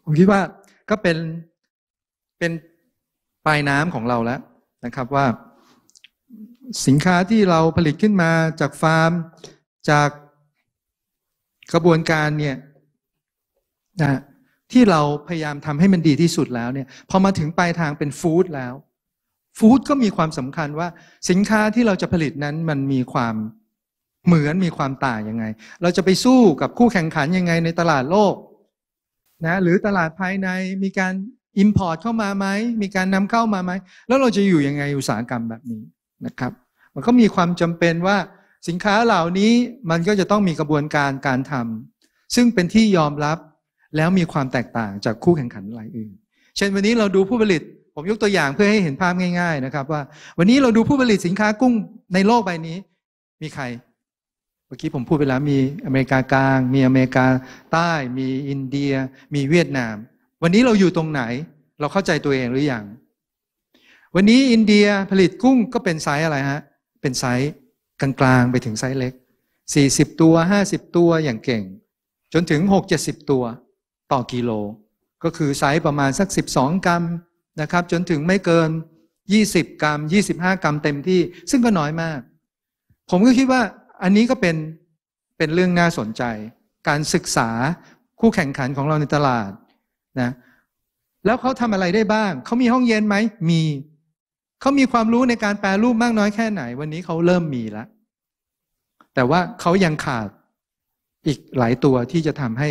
ผมคิดว่าก็เป็นเป็นปลายน้ำของเราแล้วนะครับว่า สินค้าที่เราผลิตขึ้นมาจากฟาร์ม จากกระบวนการเนี่ยนะที่เราพยายามทำให้มันดีที่สุดแล้วเนี่ยพอมาถึงปลายทางเป็นฟู้ดแล้วฟู้ดก็มีความสำคัญว่าสินค้าที่เราจะผลิตนั้นมันมีความเหมือนมีความต่างยังไง เราจะไปสู้กับคู่แข่งขันยังไงในตลาดโลกนะหรือตลาดภายใน มีการอินพุตเข้ามาไหมมีการนำเข้ามาไหมแล้วเราจะอยู่ยังไงอุตสาหกรรมแบบนี้นะครับ มันก็มีความจำเป็นว่าสินค้าเหล่านี้มันก็จะต้องมีกระบวนการการทำ ซึ่งเป็นที่ยอมรับแล้วมีความแตกต่างจากคู่แข่งขันรายอื่นเช่นวันนี้เราดูผู้ผลิตผมยกตัวอย่างเพื่อให้เห็นภาพง่าย ๆนะครับ ว่าวันนี้เราดูผู้ผลิตสินค้ากุ้งในโลกใบนี้ มีใครมื่อกี้ผมพูดไปแล้วมีอเมริกากลาง มีอเมริกาใต้มีอินเดียมีเวียดนาม วันนี้เราอยู่ตรงไหน เราเข้าใจตัวเองหรืออยังวันนี้อินเดียผลิตกุ้งก็เป็นไซส์อะไรฮะ เป็นไซส์กลางๆไปถึงไซส์เล็ก 40 ตัว 50 ตัวอย่างเก่ง จนถึง 6-70 ตัว ต่อกิโล ก็คือไซส์ประมาณสัก12 กรัมนะครับ จนถึงไม่เกิน 20 กรัม25กรัมเต็มที่ ซึ่งก็น้อยมาก ผมก็คิดว่าอันนี้ก็เป็นเป็นเรื่องน่าสนใจ การศึกษาคู่แข่งขันของเราในตลาดนะแล้วเขาทำอะไรได้บ้าง เขามีห้องเย็นไหมมี เขามีความรู้ในการแปลรูปมากน้อยแค่ไหน วันนี้เขาเริ่มมีแล้วแต่ว่าเขายังขาดอีกหลายตัวที่จะทำให้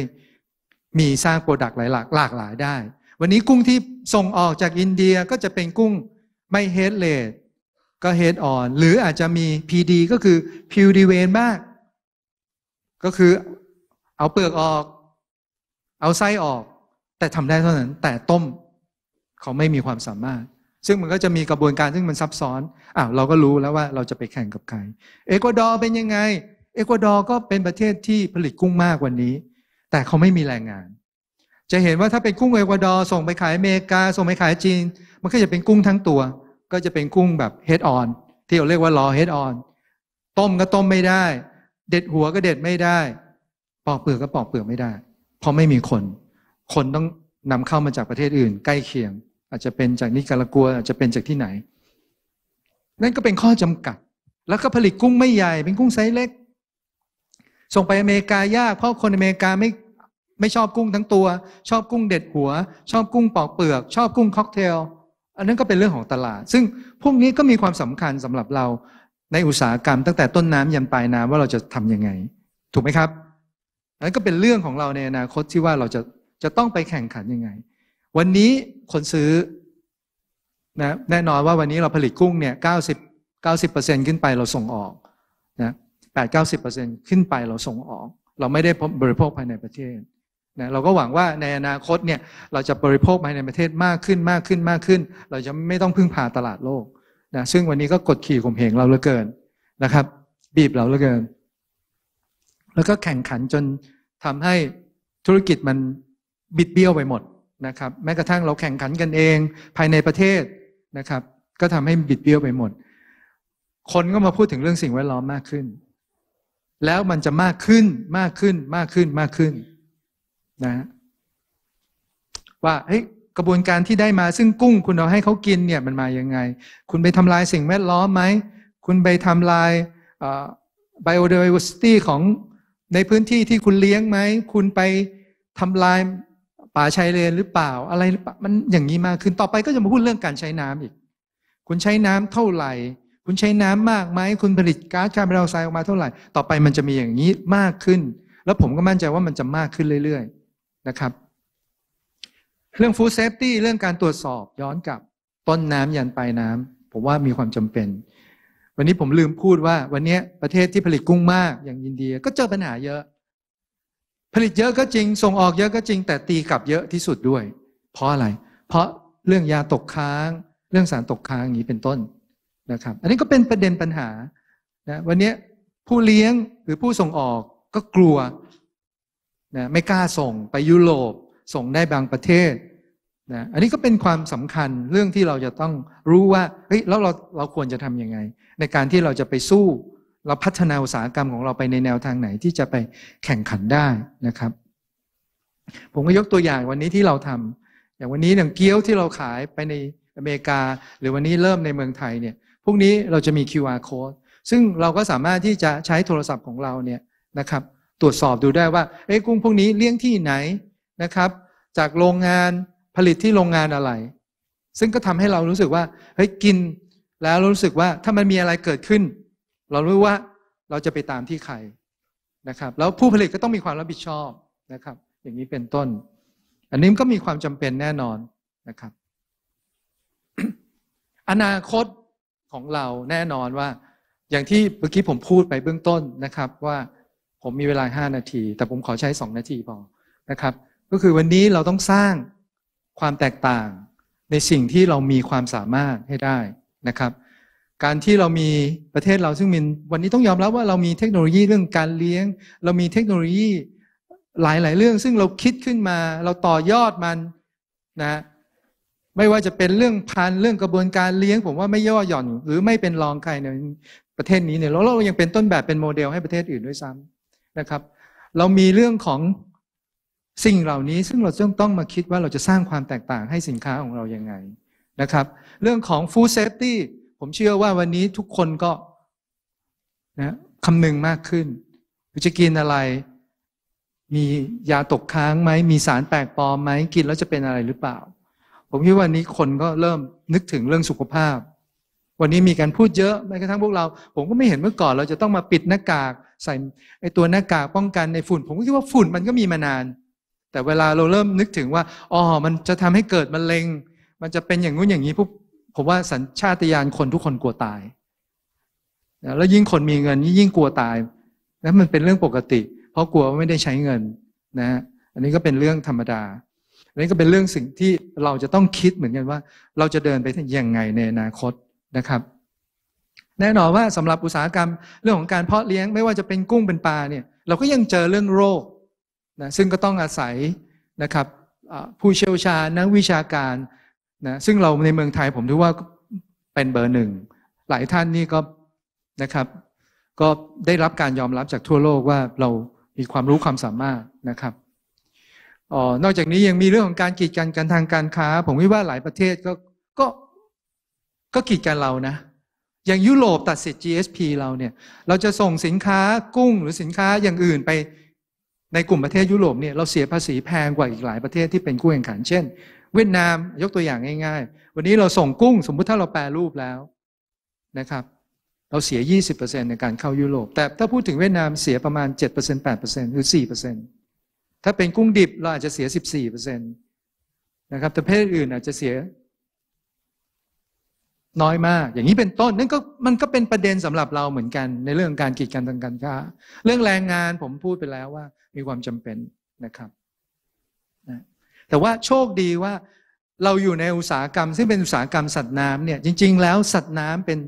มีสร้างโปรดักต์หลายหลากหลากหลายได้ วันนี้กุ้งที่ส่งออกจากอินเดียก็จะเป็นกุ้งไม่เฮดเลดก็เฮดอ่อนหรืออาจจะมี PD ก็คือพิวดีเวนมาก ก็คือเอาเปลือกออกเอาไส้ออก แต่ทำได้เท่านั้น แต่ต้มเขาไม่มีความสามารถ ซึ่งมันก็จะมีกระบวนการซึ่งมันซับซ้อนอ้าวเราก็รู้แล้วว่าเราจะไปแข่งกับใคร เอกวาดอร์เป็นยังไง เอกวาดอร์ก็เป็นประเทศที่ผลิตกุ้งมากกว่านี้ แต่เขาไม่มีแรงงาน จะเห็นว่าถ้าเป็นกุ้งเอกวาดอร์ส่งไปขายอเมริกา ส่งไปขายจีนมันก็จะเป็นกุ้งทั้งตัวก็จะเป็นกุ้งแบบ head on ที่เราเรียกว่ารอ head on ต้มก็ต้มไม่ได้ เด็ดหัวก็เด็ดไม่ได้ ปอกเปลือกก็ปอกเปลือกไม่ได้ เพราะไม่มีคน คนต้องนำเข้ามาจากประเทศอื่น ใกล้เคียง อาจจะเป็นจากนิการากัวอาจจะเป็นจากที่ไหน นั่นก็เป็นข้อจำกัด แล้วก็ผลิตกุ้งไม่ใหญ่เป็นกุ้งไซส์เล็ก ส่งไปอเมริกายาก เพราะคนอเมริกาไม่ไม่ชอบกุ้งทั้งตัว ชอบกุ้งเด็ดหัว ชอบกุ้งปอกเปลือก ชอบกุ้งค็อกเทลอันนั้นก็เป็นเรื่องของตลาด ซึ่งพวกนี้ก็มีความสำคัญสำหรับเราในอุตสาหกรรม ตั้งแต่ต้นน้ำยันปลายน้ำว่าเราจะทํำยังไง ถูกไหมครับอันั้นก็เป็นเรื่องของเราในอนาคตที่ว่าเราจะ จะต้องไปแข่งขันยังไง วันนี้ คนซื้อนะแน่นอนว่าวันนี้เราผลิตกุ้งเนี่ยเก้าสิบเก้าสิบเปอร์เซ็นขึ้นไปเราส่งออกนะแปดเก้าสิบเปอร์เซ็นขึ้นไปเราส่งออก เราไม่ได้บริโภคภายในประเทศนะเราก็หวังว่าในอนาคตเนี่ยเราจะบริโภคภายในประเทศมากขึ้นมากขึ้นมากขึ้น เราจะไม่ต้องพึ่งพาตลาดโลกนะซึ่งวันนี้ก็กดขี่ข่มเหงเราเหลือเกินนะครับ บีบเราเหลือเกิน แล้วก็แข่งขันจนทำให้ธุรกิจมันบิดเบี้ยวไปหมดนะครับแม้กระทั่งเราแข่งขันกันเองภายในประเทศนะครับ ก็ทำให้บิดเบี้ยวไปหมด คนก็มาพูดถึงเรื่องสิ่งแวดล้อมมากขึ้น แล้วมันจะมากขึ้นมากขึ้นมากขึ้นมากขึ้นนนะว่าเฮ้ยกระบวนการที่ได้มาซึ่งกุ้งคุณเอาให้เขากินเนี่ยมันมาอย่างไง คุณไปทำลายสิ่งแวดล้อมไหม คุณไปทำลาย biodiversity ของในพื้นที่ที่คุณเลี้ยงไหมคุณไปทำลายป่าชายเลนหรือเปล่าอะไรมันอย่างนี้มากขึ้นต่อไปก็จะมาพูดเรื่องการใช้น้ำอีก คุณใช้น้ำเท่าไหร่ คุณใช้น้ำมากไหมคุณผลิตก๊าซคาร์บอนไดออกไซด์ออกมาเท่าไหร่ต่อไปมันจะมีอย่างนี้มากขึ้น แล้วผมก็มั่นใจว่ามันจะมากขึ้นเรื่อยๆนะครับเรื่องฟู้ดเซฟตี้เรื่องการตรวจสอบย้อนกลับต้นน้ำยันปลายน้ำผมว่ามีความจำเป็นวันนี้ผมลืมพูดว่า วันนี้ประเทศที่ผลิตกุ้งมากอย่างอินเดียก็เจอปัญหาเยอะ ผลิตเยอะก็จริงส่งออกเยอะก็จริง แต่ตีกลับเยอะที่สุดด้วย เพราะอะไรเพราะเรื่องยาตกค้าง เรื่องสารตกค้างอย่างนี้เป็นต้นนะครับอันนี้ก็เป็นประเด็นปัญหานะวันนี้ผู้เลี้ยงหรือผู้ส่งออกก็กลัวนะไม่กล้าส่งไปยุโรป ส่งได้บางประเทศนะอันนี้ก็เป็นความสำคัญเรื่องที่เราจะต้องรู้ว่าเฮ้ยแล้วเราเราควรจะทำยังไง ในการที่เราจะไปสู้เราพัฒนาอุตสาหกรรมของเราไปในแนวทางไหนที่จะไปแข่งขันได้นะครับ ผมก็ยกตัวอย่างวันนี้ที่เราทำอย่างวันนี้อย่างเกี๊ยวที่เราขายไปในอเมริกา หรือวันนี้เริ่มในเมืองไทยเนี่ยพรุ่งนี้เราจะมี QR code ซึ่งเราก็สามารถที่จะใช้โทรศัพท์ของเราเนี่ยนะครับตรวจสอบดูได้ว่าเอ้กุ้งพวกนี้เลี้ยงที่ไหนนะครับ จากโรงงานผลิตที่โรงงานอะไร ซึ่งก็ทำให้เรารู้สึกว่าเฮ้ยกินแล้วรู้สึกว่าถ้ามันมีอะไรเกิดขึ้น เรารู้ว่าเราจะไปตามที่ใครนะครับแล้วผู้ผลิตก็ต้องมีความรับผิดชอบนะครับ อย่างนี้เป็นต้น อันนี้ก็มีความจำเป็นแน่นอนนะครับ อนาคตของเราแน่นอนว่า อย่างที่เมื่อกี้ผมพูดไปเบื้องต้นนะครับว่าผมมีเวลาห้านาทีแต่ผมขอใช้สองนาทีพอนะครับ ก็คือวันนี้เราต้องสร้างความแตกต่างในสิ่งที่เรามีความสามารถให้ได้นะครับ การที่เรามีประเทศเราซึ่งมีวันนี้ต้องยอมรับว่าเรามีเทคโนโลยีเรื่องการเลี้ยง เรามีเทคโนโลยีหลายๆเรื่อง ซึ่งเราคิดขึ้นมา เราต่อยอดมันนะไม่ว่าจะเป็นเรื่องพันเรื่องกระบวนการเลี้ยง ผมว่าไม่ย่อหย่อน หรือไม่เป็นรองใครในประเทศนี้เนี่ยแล้วเรายังเป็นต้นแบบเป็นโมเดลให้ประเทศอื่นด้วยซ้ำนะครับเรามีเรื่องของสิ่งเหล่านี้ซึ่งเราต้องต้องมาคิดว่าเราจะสร้างความแตกต่างให้สินค้าของเรายังไงนะครับเรื่องของ food safety ผมเชื่อว่าวันนี้ทุกคนก็นะคำนึงมากขึ้นจะกินอะไร มียาตกค้างไหมมีสารแปลกปลอมไหมกินแล้วจะเป็นอะไรหรือเปล่า ผมคิดว่านี้คนก็เริ่มนึกถึงเรื่องสุขภาพ วันนี้มีการพูดเยอะแม้กระทั่งพวกเรา ผมก็ไม่เห็นเมื่อก่อนเราจะต้องมาปิดหน้ากากใส่ไอตัวหน้ากากป้องกันในฝุ่น ผมก็คิดว่าฝุ่นมันก็มีมานาน แต่เวลาเราเริ่มนึกถึงว่าอ๋อมันจะทำให้เกิดมะเร็ง มันจะเป็นอย่างงู้นอย่างนี้ปุ๊บผมว่าสัญชาตญาณคนทุกคนกลัวตาย แล้วยิ่งคนมีเงินยิ่งกลัวตายนะมันเป็นเรื่องปกติ เพราะกลัวว่าไม่ได้ใช้เงินนะฮะอันนี้ก็เป็นเรื่องธรรมดา อันนี้ก็เป็นเรื่องสิ่งที่เราจะต้องคิดเหมือนกันว่า เราจะเดินไปยังไงในอนาคตนะครับแน่นอนว่าสำหรับอุตสาหกรรมเรื่องของการเพาะเลี้ยงไม่ว่าจะเป็นกุ้งเป็นปลาเนี่ยเราก็ยังเจอเรื่องโรคนะซึ่งก็ต้องอาศัยนะครับผู้เชี่ยวชาญนักวิชาการนะซึ่งเราในเมืองไทยผมถือว่าเป็นเบอร์หนึ่งหลายท่านนี่ก็นะครับ ก็ได้รับการยอมรับจากทั่วโลกว่าเรามีความรู้ความสามารถนะครับออนอกจากนี้ยังมีเรื่องของการกีดกันกันทางการค้า ผมว่าหลายประเทศก็ก็ก็กีดกันเรานะอย่างยุโรปตัดสิทธิ์ GSP เราเนี่ยเราจะส่งสินค้ากุ้งหรือสินค้าอย่าง อื่นไปในกลุ่ม ประเทศยุโรปเนี่ย เราเสียภาษีแพงกว่าอีกหลายประเทศที่เป็นคู่แข่งขันเช่น เวียดนามยกตัวอย่างง่ายๆ วันนี้เราส่งกุ้ง สมมุติถ้าเราแปรรูปแล้วนะครับ เราเสีย 20%ในการเข้ายุโรปแต่ถ้าพูดถึงเวียดนามเสียประมาณ7% 8%หรือ 4%ถ้าเป็นกุ้งดิบ เราอาจจะเสีย 14%นะครับแต่ประเทศอื่นอาจจะเสียน้อยมาก อย่างนี้เป็นต้นนั่นก็มันก็เป็นประเด็นสำหรับเราเหมือนกันในเรื่องการกีดกันทางการค้าเรื่องแรงงานผมพูดไปแล้วว่ามีความจำเป็นนะครับแต่ว่าโชคดีว่าเราอยู่ในอุตสาหกรรม ซึ่งเป็นอุตสาหกรรมสัตว์น้ำเนี่ยจริงๆแล้วสัตว์น้ำเป็น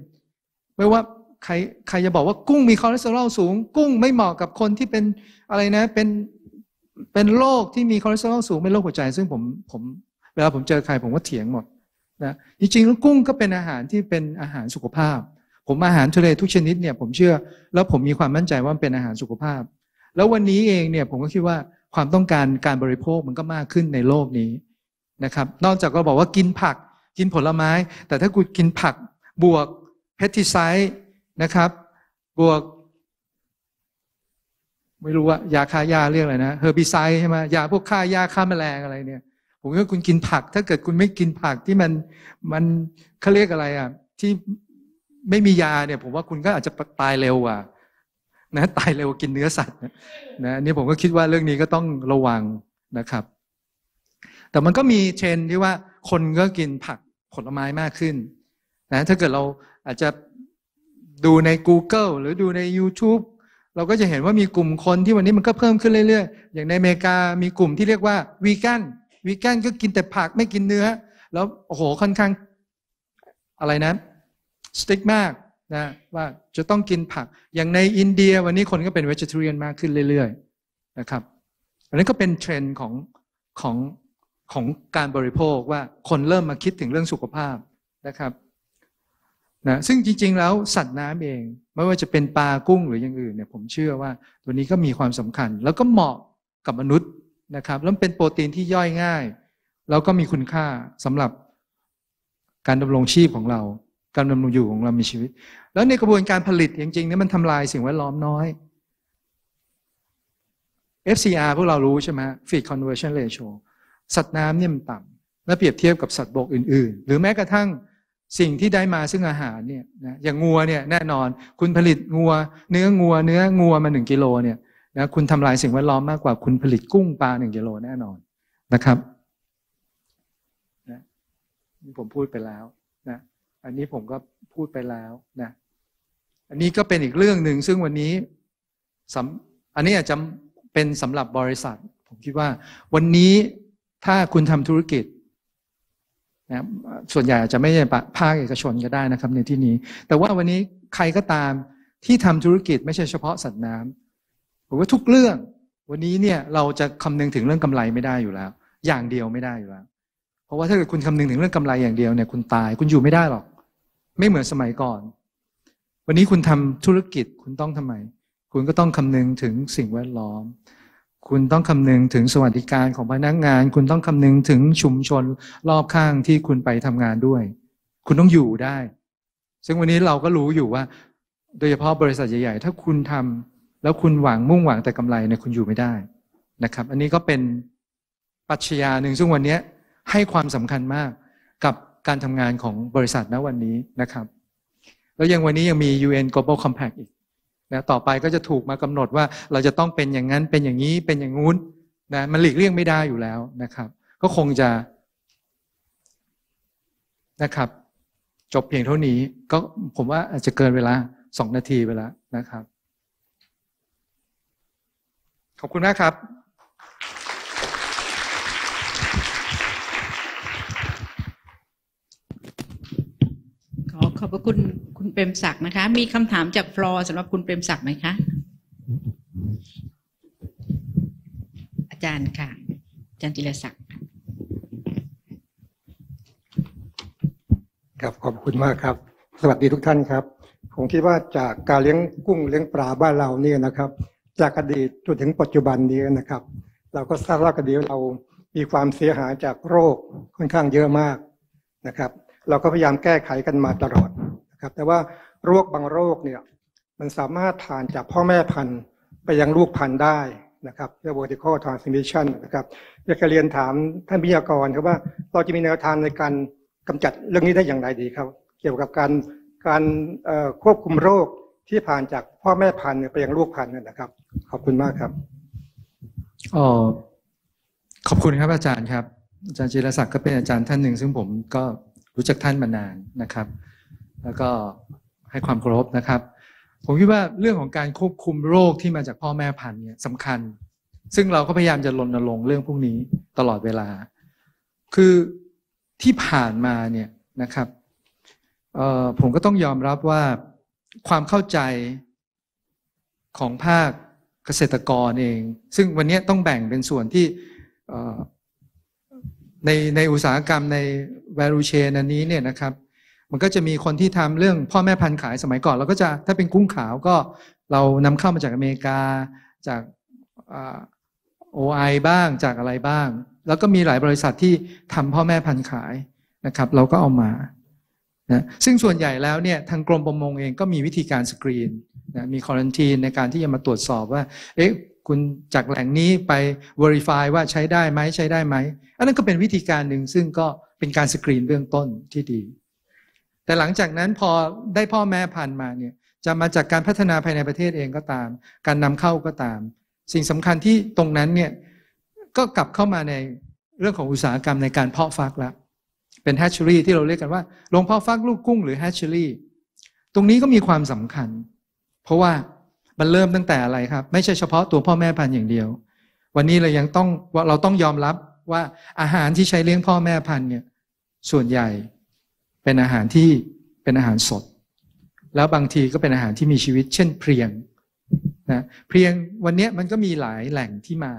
ไม่ว่าใครใครจะบอกว่ากุ้งมีคอเลสเตอรอลสูง กุ้งไม่เหมาะกับคนที่เป็นอะไรนะเป็นเป็นโรคที่มีคอเลสเตอรอลสูงเป็นโรคหัวใจ ซึ่งผมผมเวลาผมเจอใครผมก็เถียงหมดนะจริงๆแล้วกุ้งก็เป็นอาหารที่เป็นอาหารสุขภาพ ผมอาหารทะเลทุกชนิดเนี่ยผมเชื่อแล้วผมมีความมั่นใจว่าเป็นอาหารสุขภาพ แล้ววันนี้เองเนี่ยผมก็คิดว่าความต้องการการบริโภคมันก็มากขึ้นในโลกนี้นะครับนอกจากเราบอกว่ากินผักกินผลไม้ แต่ถ้ากูกินผัก บวกเพสติไซด์นะครับ บวก ไม่รู้ว่ายาฆ่ายาเรียกอะไรนะเฮอร์บิไซด์ใช่ไหมยาพวกฆ่ายาฆ่าแมลงอะไรเนี่ยผมว่าคุณกินผักถ้าเกิดคุณไม่กินผักที่มันมันเขาเรียกอะไรอ่ะที่ไม่มียาเนี่ย ผมว่าคุณก็อาจจะตายเร็วอ่ะนะตายเร็วกินเนื้อสัตว์นะนี่ผมก็คิดว่าเรื่องนี้ก็ต้องระวังนะครับ แต่มันก็มีเทรนที่ว่าคนก็กินผักผลไม้มากขึ้นนะถ้าเกิดเราอาจจะดูใน Google หรือดูใน YouTube เราก็จะเห็นว่ามีกลุ่มคนที่วันนี้มันก็เพิ่มขึ้นเรื่อยๆอย่างในอเมริกามีกลุ่มที่เรียกว่าวีแกนวีแกนก็กินแต่ผักไม่กินเนื้อ แล้วโอ้โหค่อนข้างอะไรนะสติ๊กมากนะว่าจะต้องกินผักอย่างในอินเดียวันนี้คนก็เป็นเวจิเทเรียนมากขึ้นเรื่อยๆนะครับอันนี้ก็เป็นเทรนด์ของของของการบริโภคว่าคนเริ่มมาคิดถึงเรื่องสุขภาพนะครับนะซึ่งจริงๆแล้วสัตว์น้ำเอง ไม่ว่าจะเป็นปลากุ้งหรืออย่างอื่นเนี่ยผมเชื่อว่าตัวนี้ก็มีความสำคัญ แล้วก็เหมาะกับมนุษย์นะครับแล้วเป็นโปรตีนที่ย่อยง่าย แล้วก็มีคุณค่าสำหรับการดำรงชีพของเราการดำรงอยู่ของเรามีชีวิต แล้วในกระบวนการผลิตจริงๆนี่มันทำลายสิ่งแวดล้อมน้อย FCR พวกเรารู้ใช่ไหม Feed Conversion Ratio สัตว์น้ำเนี่ยมันต่ำและเปรียบเทียบกับสัตว์บกอื่นๆ หรือแม้กระทั่งสิ่งที่ได้มาซึ่งอาหารเนี่ยนะอย่างงัวเนี่ยแน่นอน คุณผลิตงัว เนื้องัวเนื้องัวมาหนึ่งกิโลเนี่ยนะคุณทำลายสิ่งแวดล้อมมากกว่าคุณผลิตกุ้งปลาหนึ่งกิโลแน่นอนนะครับนะนี่ผมพูดไปแล้ว นะอันนี้ผมก็พูดไปแล้วนะอันนี้ก็เป็นอีกเรื่องหนึ่งซึ่งวันนี้สอันนี้อาจจะเป็นสำหรับบริษัท ผมคิดว่าวันนี้ถ้าคุณทำธุรกิจนะส่วนใหญ่อาจจะไม่ใช่ภาคเอกชนก็ได้นะครับในที่นี้ แต่ว่าวันนี้ใครก็ตามที่ทำธุรกิจ ไม่ใช่เฉพาะสัตว์น้ำผมว่าทุกเรื่อง วันนี้เนี่ยเราจะคำนึงถึงเรื่องกำไรไม่ได้อยู่แล้ว อย่างเดียวไม่ได้อยู่แล้วเพราะว่าถ้าเกิดคุณคำนึงถึงเรื่องกำไรอย่างเดียวเนี่ยคุณตายคุณอยู่ไม่ได้หรอก ไม่เหมือนสมัยก่อน วันนี้คุณทำธุรกิจคุณต้องทำไม คุณก็ต้องคำนึงถึงสิ่งแวดล้อม คุณต้องคำนึงถึงสวัสดิการของพนักงาน คุณต้องคำนึงถึงชุมชนรอบข้างที่คุณไปทำงานด้วย คุณต้องอยู่ได้ ซึ่งวันนี้เราก็รู้อยู่ว่า โดยเฉพาะบริษัทใหญ่ ๆ ถ้าคุณทำแล้วคุณหวังมุ่งหวังแต่กำไรเนี่ยคุณอยู่ไม่ได้นะครับอันนี้ก็เป็นปัจญาหนึ่งซึ่งวันนี้ให้ความสำคัญมากกับการทำงานของบริษัทณวันนี้นะครับ แล้วยังวันนี้ยังมี UN Global Compact อีกนะต่อไปก็จะถูกมากำหนดว่าเราจะต้องเป็นอย่างนั้นเป็นอย่างนี้เป็นอย่างงู้นนะมันหลีกเลี่ยงไม่ได้อยู่แล้วนะครับ ก็คงจะนะครับ จบเพียงเท่านี้ก็ผมว่าอาจจะเกินเวลาสองนาทีไปแล้วนะครับอบคุณมากครับ ขอขอบพระคุณคุณเปรมศักดิ์นะคะ มีคำถามจากฟลอร์สำหรับคุณเปรมศักดิ์ไหมคะอาจารย์ค่ะอาจารย์จิรศักดิ์ครับขอบคุณมากครับสวัสดีทุกท่านครับผมคิดว่าจากการเลี้ยงกุ้งเลี้ยงปลาบ้านเราเนี่ยนะครับจากอดีตจนถึงปัจจุบันนี้นะครับ เราก็ทราบว่ากระดีเรา มีความเสียหายจากโรคค่อนข้างเยอะมากนะครับ เราก็พยายามแก้ไขกันมาตลอดนะครับ แต่ว่า โรคบางโรคเนี่ย มันสามารถผ่านจากพ่อแม่พันธุ์ไปยังลูกพันธุ์ได้นะครับเรียกว่า vertical transmission นะครับ อยากจะเรียนถามท่านวิทยากรครับว่า เราจะมีแนวทางในการกำจัดเรื่องนี้ได้อย่างไรดีครับ เกี่ยวกับการการควบคุมโรคที่ผ่านจากพ่อแม่พันธุ์ไปยังลูกพันธุ์นะครับขอบคุณมากครับอ๋อขอบคุณครับอาจารย์ครับ อาจารย์จิรศักดิ์ก็เป็นอาจารย์ท่านหนึ่งซึ่งผมก็รู้จักท่านมานานนะครับ แล้วก็ให้ความเคารพนะครับ ผมคิดว่าเรื่องของการควบคุมโรคที่มาจากพ่อแม่พันธุ์เนี่ยสำคัญ ซึ่งเราก็พยายามจะรณรงค์เรื่องพวกนี้ตลอดเวลา คือที่ผ่านมาเนี่ยนะครับผมก็ต้องยอมรับว่าความเข้าใจของภาคเกษตรกรเอง ซึ่งวันนี้ต้องแบ่งเป็นส่วนที่ในในอุตสาหกรรมใน value chain อันนี้เนี่ยนะครับมันก็จะมีคนที่ทำเรื่องพ่อแม่พันธุ์ขายสมัยก่อนเราก็จะถ้าเป็นกุ้งขาวก็เรานำเข้ามาจากอเมริกาจากโอไอบ้างจากอะไรบ้าง แล้วก็มีหลายบริษัทที่ทำพ่อแม่พันธุ์ขายนะครับเราก็เอามานะซึ่งส่วนใหญ่แล้วเนี่ยทางกรมประมงเองก็มีวิธีการสกรีนนะมีคอรันทีนในการที่จะมาตรวจสอบว่า เอ๊ะ คุณจากแหล่งนี้ไป Verify ว่าใช้ได้ไหมใช้ได้ไหมอันนั้นก็เป็นวิธีการหนึ่งซึ่งก็เป็นการสกรีนเบื้องต้นที่ดีแต่หลังจากนั้นพอได้พ่อแม่ผ่านมาเนี่ยจะมาจากการพัฒนาภายในประเทศเองก็ตาม การนำเข้าก็ตาม สิ่งสำคัญที่ตรงนั้นเนี่ยก็กลับเข้ามาในเรื่องของอุตสาหกรรมในการเพาะฟักแล้วเป็นแฮชเชอรี่ที่เราเรียกกันว่าหลวงพ่อฟักลูกกุ้งหรือแฮชเชอรี่ตรงนี้ก็มีความสำคัญ เพราะว่ามันเริ่มตั้งแต่อะไรครับ ไม่ใช่เฉพาะตัวพ่อแม่พันธุ์อย่างเดียว วันนี้เรายังต้องเราต้องยอมรับว่าอาหารที่ใช้เลี้ยงพ่อแม่พันธุ์เนี่ยส่วนใหญ่เป็นอาหารที่เป็นอาหารสด แล้วบางทีก็เป็นอาหารที่มีชีวิต เช่นเพลียงนะเพลียงวันนี้มันก็มีหลายแหล่งที่มา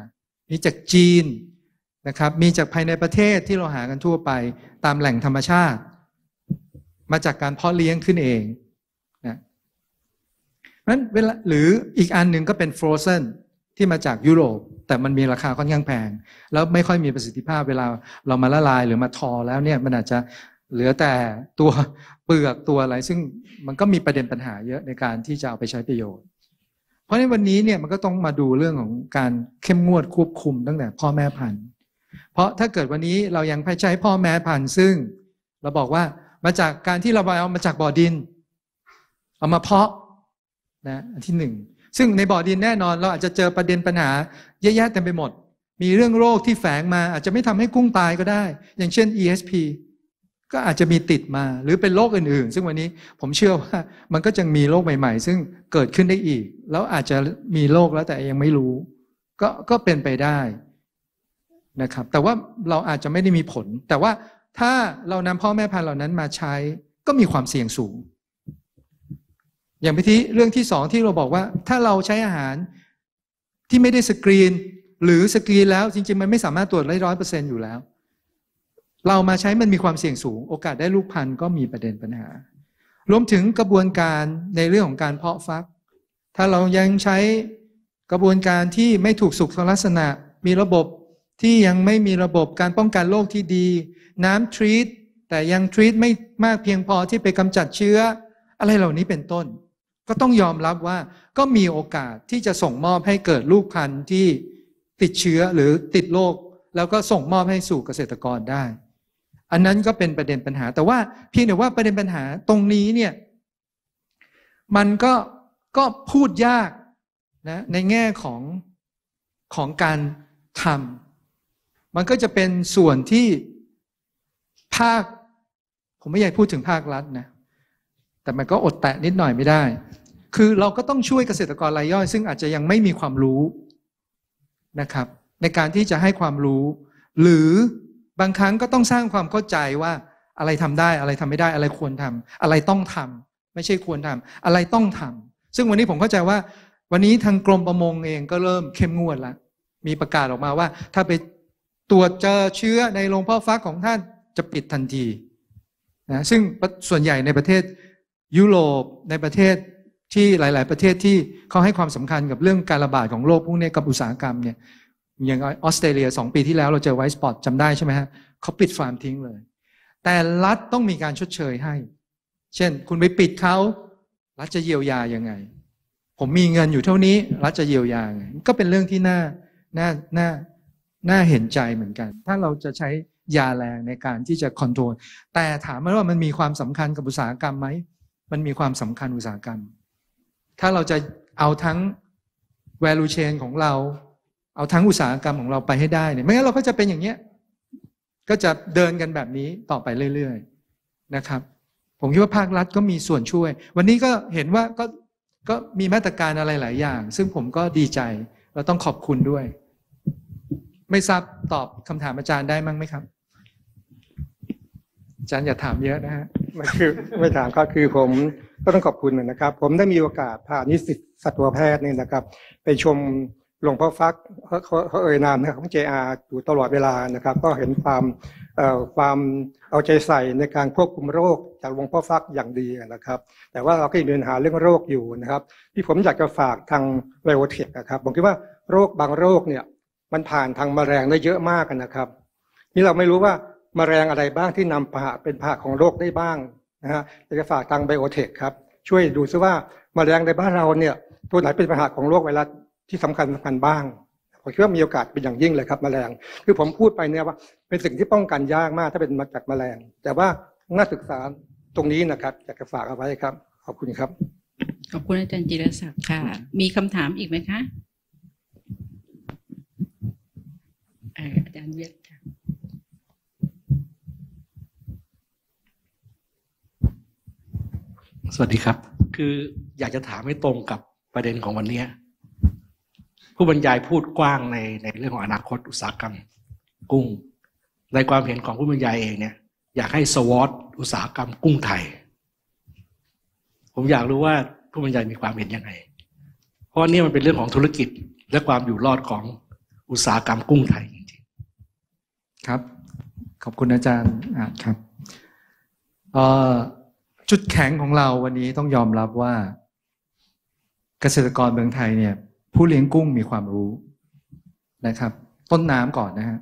มีจากจีนนะครับมีจากภายในประเทศที่เราหากันทั่วไปตามแหล่งธรรมชาติ มาจากการเพาะเลี้ยงขึ้นเองนะนั้นเวลาหรืออีกอันหนึ่งก็เป็นฟรอเซนที่มาจากยุโรป แต่มันมีราคาค่อนข้างแพง แล้วไม่ค่อยมีประสิทธิภาพเวลาเรามาละลายหรือมาทอแล้วเนี่ยมันอาจจะเหลือแต่ตัวเปลือกตัวอะไรซึ่งมันก็มีประเด็นปัญหาเยอะในการที่จะเอาไปใช้ประโยชน์ เพราะในวันนี้เนี่ยมันก็ต้องมาดูเรื่องของการเข้มงวดควบคุมตั้งแต่ พ่อแม่พันธุ์เพราะถ้าเกิดวันนี้เรายังใช้พ่อแม่ผ่านซึ่ง เราบอกว่ามาจากการที่เราเอามาจากบ่อดิน เอามาเพาะนะ อันที่หนึ่งซึ่งในบ่อดินแน่นอนเราอาจจะเจอประเด็นปัญหาแย่ๆเต็มไปหมด มีเรื่องโรคที่แฝงมาอาจจะไม่ทำให้กุ้งตายก็ได้ อย่างเช่น ESP ก็อาจจะมีติดมาหรือเป็นโรคอื่นๆ ซึ่งวันนี้ผมเชื่อว่ามันก็จะมีโรคใหม่ๆ ซึ่งเกิดขึ้นได้อีก แล้วอาจจะมีโรคแล้วแต่ยังไม่รู้ ก็ก็เป็นไปได้นะครับแต่ว่าเราอาจจะไม่ได้มีผล แต่ว่าถ้าเรานำพ่อแม่พันธุ์เหล่านั้นมาใช้ก็มีความเสี่ยงสูง อย่างพิธีเรื่องที่สองที่เราบอกว่าถ้าเราใช้อาหารที่ไม่ได้สกรีน หรือสกรีนแล้วจริงๆมันไม่สามารถตรวจได้ร้อยเปอร์เซ็นต์อยู่แล้ว เรามาใช้มันมีความเสี่ยงสูงโอกาสได้ลูกพันธุ์ก็มีประเด็นปัญหา รวมถึงกระบวนการในเรื่องของการเพาะฟัก ถ้าเรายังใช้กระบวนการที่ไม่ถูกสุขลักษณะมีระบบที่ยังไม่มีระบบการป้องกันโรคที่ดี น้ำทรีตแต่ยังทรีตไม่มากเพียงพอที่ไปกำจัดเชื้ออะไรเหล่านี้เป็นต้น ก็ต้องยอมรับว่าก็มีโอกาสที่จะส่งมอบให้เกิดลูกพันธุ์ที่ติดเชื้อหรือติดโรคแล้วก็ส่งมอบให้สู่เกษตรกรได้ อันนั้นก็เป็นประเด็นปัญหา แต่ว่าเพียงแต่ว่าประเด็นปัญหาตรงนี้เนี่ยมันก็ก็พูดยากนะในแง่ของของการทำมันก็จะเป็นส่วนที่ภาค ผมไม่อยากพูดถึงภาครัฐนะแต่มันก็อดแตะนิดหน่อยไม่ได้ คือเราก็ต้องช่วยเกษตรกรรายย่อยซึ่งอาจจะยังไม่มีความรู้นะครับ ในการที่จะให้ความรู้ หรือบางครั้งก็ต้องสร้างความเข้าใจว่าอะไรทำได้อะไรทำไม่ได้ อะไรควรทำ อะไรต้องทำ ไม่ใช่ควรทำ อะไรต้องทำ ซึ่งวันนี้ผมเข้าใจว่า วันนี้ทางกรมประมงเองก็เริ่มเข้มงวดแล้วมีประกาศออกมาว่าถ้าไปตรวจเจอเชื้อในโรงพพาะฟักของท่านจะปิดทันทีนะซึ่งส่วนใหญ่ในประเทศยุโรป ในประเทศที่หลายๆ ประเทศที่เขาให้ความสำคัญกับเรื่องการระบาดของโรค พวกนี้กับอุตสาหกรรมเนี่ยอย่างออสเตรเลียสองปีที่แล้วเราเจอไวท์สปอตจำได้ใช่ไหมฮะเขาปิดฟาร์มทิ้งเลย แต่รัฐต้องมีการชดเชยให้ เช่นคุณไปปิดเขารัฐจะเยียวยายังไง ผมมีเงินอยู่เท่านี้ รัฐจะเยียวยาไงก็เป็นเรื่องที่น่าน่าน่าน่าเห็นใจเหมือนกัน ถ้าเราจะใช้ยาแรงในการที่จะคอนโทรลแต่ถามว่ามันมีความสำคัญกับอุตสาหกรรมไหมมันมีความสำคัญอุตสาหกรรม ถ้าเราจะเอาทั้ง value chain ของเรา เอาทั้งอุตสาหกรรมของเราไปให้ได้เนี่ยไม่งั้นเราก็จะเป็นอย่างเนี้ยก็จะเดินกันแบบนี้ต่อไปเรื่อยๆนะครับ ผมคิดว่าภาครัฐก็มีส่วนช่วย วันนี้ก็เห็นว่าก็ก็มีมาตรการอะไรหลายอย่าง ซึ่งผมก็ดีใจเราต้องขอบคุณด้วยไม่ทราบ ตอบคำถามอาจารย์ได้มั้งไหมครับ อาจารย์อย่าถามเยอะนะฮะมันคือไม่ถามก็คือผม ก็ต้องขอบคุณนะครับ ผมได้มีโอกาสผ่านิสิตสัตวแพทย์เนี่ยนะครับไปชมหลวงพ่อฟักเขาเขาเอ่ยนามนะครับของ JR อยู่ตลอดเวลานะครับ ก็เห็นความความเอาใจใส่ในการควบคุมโรคจากหลวงพ่อฟักอย่างดีนะครับ แต่ว่าเราก็ยังมีปัญหาเรื่องโรคอยู่นะครับ ที่ผมอยากจะฝากทางไบโอเทคนะครับผมคิดว่าโรคบางโรคเนี่ยมันผ่านทางมแมลงได้เยอะมากนะครับ นี่เราไม่รู้ว่ามแมลงอะไรบ้างที่นำผาเป็นผาของโรคได้บ้างนะฮะเราจะฝากทางไบโอเทคครับช่วยดูซิว่ามแมลงในบ้านเราเนี่ยตัวไหนเป็นปัญหาของโรคไวรัสที่สำคัญสำคัญบ้างผมคิดว่ามีโอกาส เป็นอย่างยิ่งเลยครับมแมลงคือผมพูดไปเนี่ยว่า เป็นสิ่งที่ป้องกันยากมากถ้าเป็นมาจากมแมลงแต่ว่าน่าศึกษาตรงนี้นะครับอยากจะฝากเอาไว้ครับขอบคุณครับ ขอบคุณอาจารย์จิรศักดิ์ค่ะ มีคำถามอีกไหมคะอาจารย์เวีค่ะสวัสดีครับ คืออยากจะถามให้ตรงกับประเด็นของวันนี้ผู้บรรยายพูดกว้างในในเรื่องของอนาคต อุตสาหกรรมกุ้ง ในความเห็นของผู้บรรยายเองเนี่ยอยากให้สวอตอุตสาหกรรมกุ้งไทย ผมอยากรู้ว่าผู้บรรยายมีความเห็นยังไง เพราะนี่มันเป็นเรื่องของธุรกิจและความอยู่รอดของอุตสาหกรรมกุ้งไทยครับขอบคุณอาจารย์ครับจุดแข็งของเราวันนี้ต้องยอมรับว่าเกษตรกรเมืองไทย เนี่ย ผู้เลี้ยงกุ้งมีความรู้ นะครับ ต้นน้ำก่อนนะฮะ